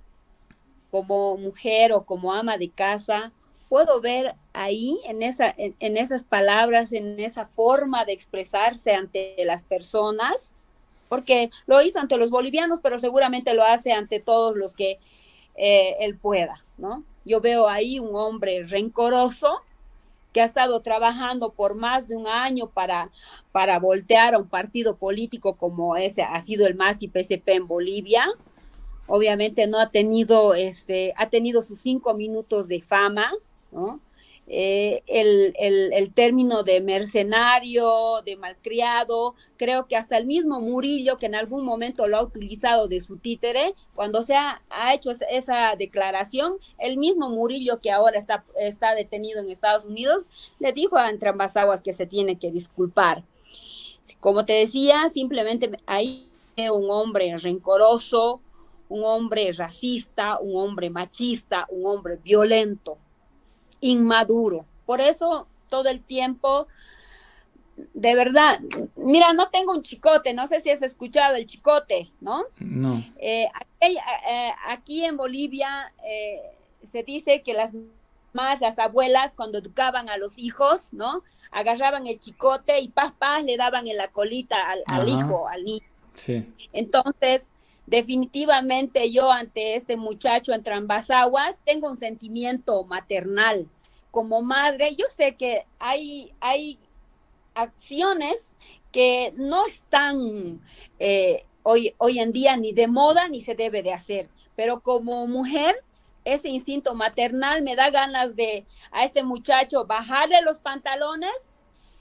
como mujer o como ama de casa, puedo ver ahí en, esa, en, esas palabras, en esa forma de expresarse ante las personas, porque lo hizo ante los bolivianos, pero seguramente lo hace ante todos los que eh, él pueda, ¿no? Yo veo ahí un hombre rencoroso que ha estado trabajando por más de un año para, para voltear a un partido político como ese ha sido el MAS y psp en Bolivia, obviamente no ha tenido, este, ha tenido sus cinco minutos de fama, eh, el, término de mercenario, de malcriado, creo que hasta el mismo Murillo, que en algún momento lo ha utilizado de su títere, cuando se ha, hecho esa declaración, el mismo Murillo que ahora está, está detenido en Estados Unidos, le dijo a entrambas aguas que se tiene que disculpar. Como te decía, simplemente ahí un hombre rencoroso, un hombre racista, un hombre machista, un hombre violento, inmaduro. Por eso todo el tiempo, de verdad, mira, no tengo un chicote, no sé si has escuchado el chicote, ¿no? No. Eh, eh, eh, aquí, en Bolivia se dice que las más las abuelas cuando educaban a los hijos, ¿no? Agarraban el chicote y paz, paz le daban en la colita al, al hijo, al niño. Sí. Entonces, definitivamente yo ante este muchacho en Trambasaguas tengo un sentimiento maternal. Como madre, yo sé que hay, hay acciones que no están eh, hoy, hoy en día ni de moda ni se debe de hacer, pero como mujer ese instinto maternal me da ganas de a este muchacho bajarle los pantalones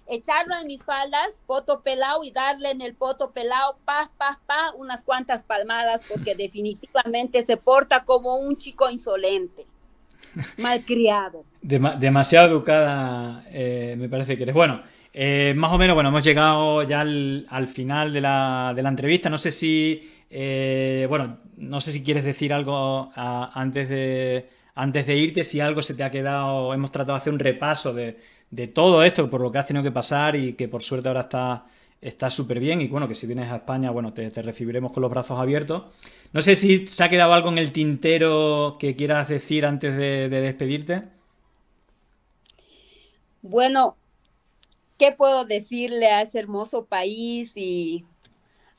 echarlo en mis faldas, poto pelado y darle en el poto pelado, paz, pa, pa, unas cuantas palmadas, porque definitivamente se porta como un chico insolente, malcriado. demasiado educada, eh, me parece que eres. Bueno, eh, más o menos, bueno, hemos llegado ya al, final de la, de la, entrevista. No sé si, eh, bueno, no sé si quieres decir algo antes de... Antes de irte, si algo se te ha quedado, hemos tratado de hacer un repaso de, de todo esto por lo que has tenido que pasar y que por suerte ahora está está súper bien y bueno, que si vienes a España, bueno, te, recibiremos con los brazos abiertos. No sé si se ha quedado algo en el tintero que quieras decir antes de, de despedirte. Bueno, ¿qué puedo decirle a ese hermoso país y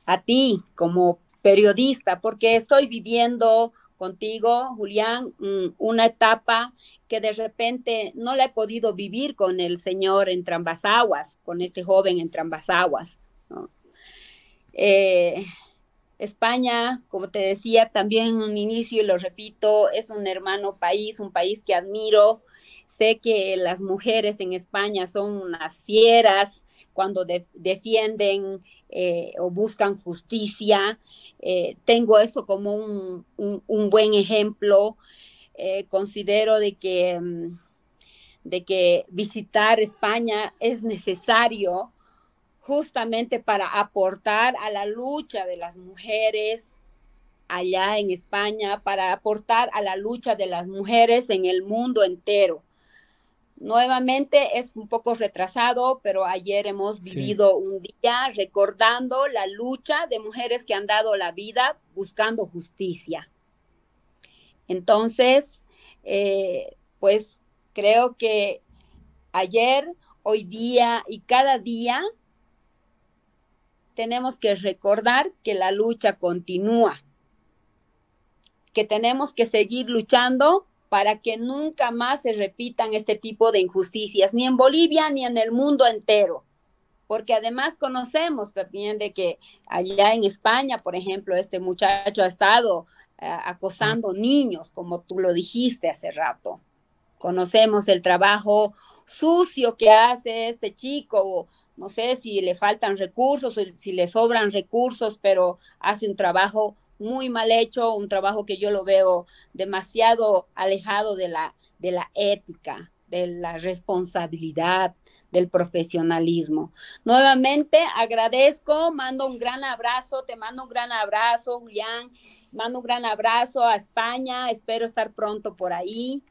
a ti como periodista? Porque estoy viviendo contigo, Julián, mm, una etapa que de repente no la he podido vivir con el señor en Aguas, con este joven en Trambasaguas. Eh, España, como te decía también en un inicio, y lo repito, es un hermano país, un país que admiro. Sé que las mujeres en España son unas fieras cuando defienden eh, o buscan justicia. Eh, tengo eso como un, un, buen ejemplo. Eh, considero de que, mm, de que visitar España es necesario justamente para aportar a la lucha de las mujeres allá en España, para aportar a la lucha de las mujeres en el mundo entero. Nuevamente es un poco retrasado, pero ayer hemos vivido un día recordando la lucha de mujeres que han dado la vida buscando justicia. Entonces, eh, pues creo que ayer, hoy día y cada día tenemos que recordar que la lucha continúa, que tenemos que seguir luchando para que nunca más se repitan este tipo de injusticias, ni en Bolivia ni en el mundo entero. Porque además conocemos también de que allá en España, por ejemplo, este muchacho ha estado eh, acosando niños, como tú lo dijiste hace rato. Conocemos el trabajo sucio que hace este chico, no sé si le faltan recursos, si le sobran recursos, pero hace un trabajo muy mal hecho, un trabajo que yo lo veo demasiado alejado de la, de la ética, de la responsabilidad, del profesionalismo. Nuevamente agradezco, mando un gran abrazo, te mando un gran abrazo, Julián, mando un gran abrazo a España, espero estar pronto por ahí.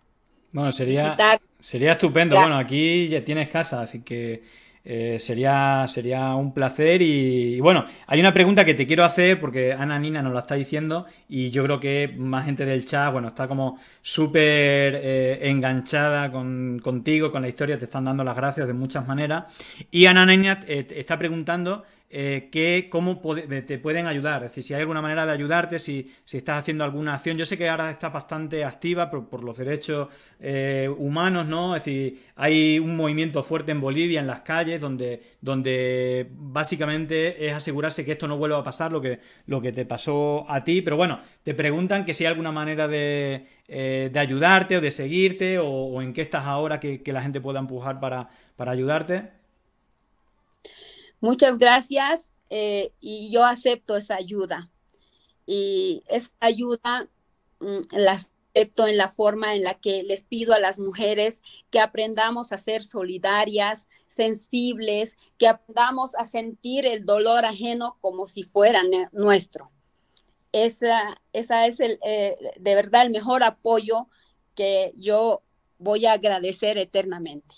Bueno, sería, sería estupendo. Bueno, aquí ya tienes casa, así que eh, sería, sería un placer y, bueno, hay una pregunta que te quiero hacer porque Ana Nina nos la está diciendo y yo creo que más gente del chat, bueno, está como súper eh, enganchada contigo, con la historia, te están dando las gracias de muchas maneras. Y Ana Nina eh, está preguntando eh, que, cómo eh, te pueden ayudar. Es decir, si hay alguna manera de ayudarte, si, estás haciendo alguna acción. Yo sé que ahora estás bastante activa por, los derechos eh, humanos, ¿no? Es decir, hay un movimiento fuerte en Bolivia, en las calles, donde, donde básicamente es asegurarse que esto no vuelva a pasar, lo que, lo que te pasó a ti. Pero bueno, te preguntan que si hay alguna manera de, ayudarte o de seguirte o, en qué estás ahora que, la gente pueda empujar para ayudarte muchas gracias eh, y yo acepto esa ayuda. Y esa ayuda mm, la acepto en la forma en la que les pido a las mujeres que aprendamos a ser solidarias, sensibles, que aprendamos a sentir el dolor ajeno como si fuera nuestro. Esa, es el, eh, de verdad el mejor apoyo que yo voy a agradecer eternamente.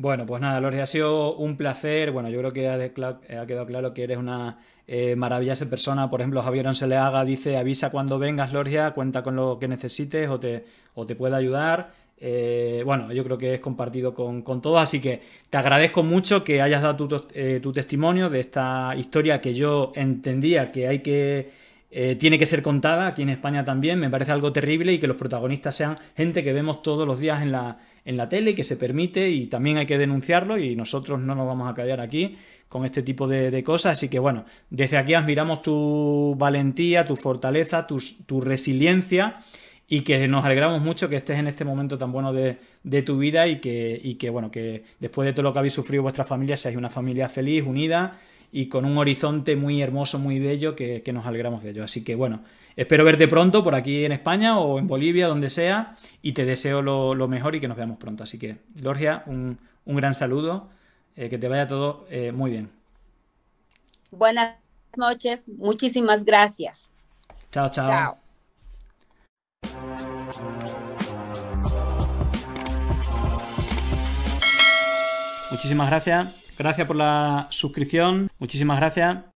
Bueno, pues nada, Lorgia, ha sido un placer. Bueno, yo creo que ha, quedado claro que eres una eh, maravillosa persona. Por ejemplo, Javier se le haga, dice, avisa cuando vengas, Lorgia, cuenta con lo que necesites o te, te pueda ayudar. Eh, bueno, yo creo que es compartido con, todos, así que te agradezco mucho que hayas dado tu, eh, testimonio de esta historia que yo entendía que hay que... tiene que ser contada aquí en España también. Me parece algo terrible y que los protagonistas sean gente que vemos todos los días en la, en la tele y que se permite y también hay que denunciarlo y nosotros no nos vamos a callar aquí con este tipo de, cosas. Así que bueno, desde aquí admiramos tu valentía, tu fortaleza, tu, resiliencia y que nos alegramos mucho que estés en este momento tan bueno de, de tu vida y que, y que bueno, que después de todo lo que habéis sufrido vuestra familia seáis una familia feliz, unida y con un horizonte muy hermoso, muy bello, que, nos alegramos de ello. Así que bueno, espero verte pronto por aquí en España o en Bolivia, donde sea, y te deseo lo, mejor y que nos veamos pronto. Así que, Lorgia, un, un gran saludo, eh, que te vaya todo eh, muy bien. Buenas noches, muchísimas gracias. Chao, chao. Chao. Muchísimas gracias. Gracias por la suscripción. Muchísimas gracias.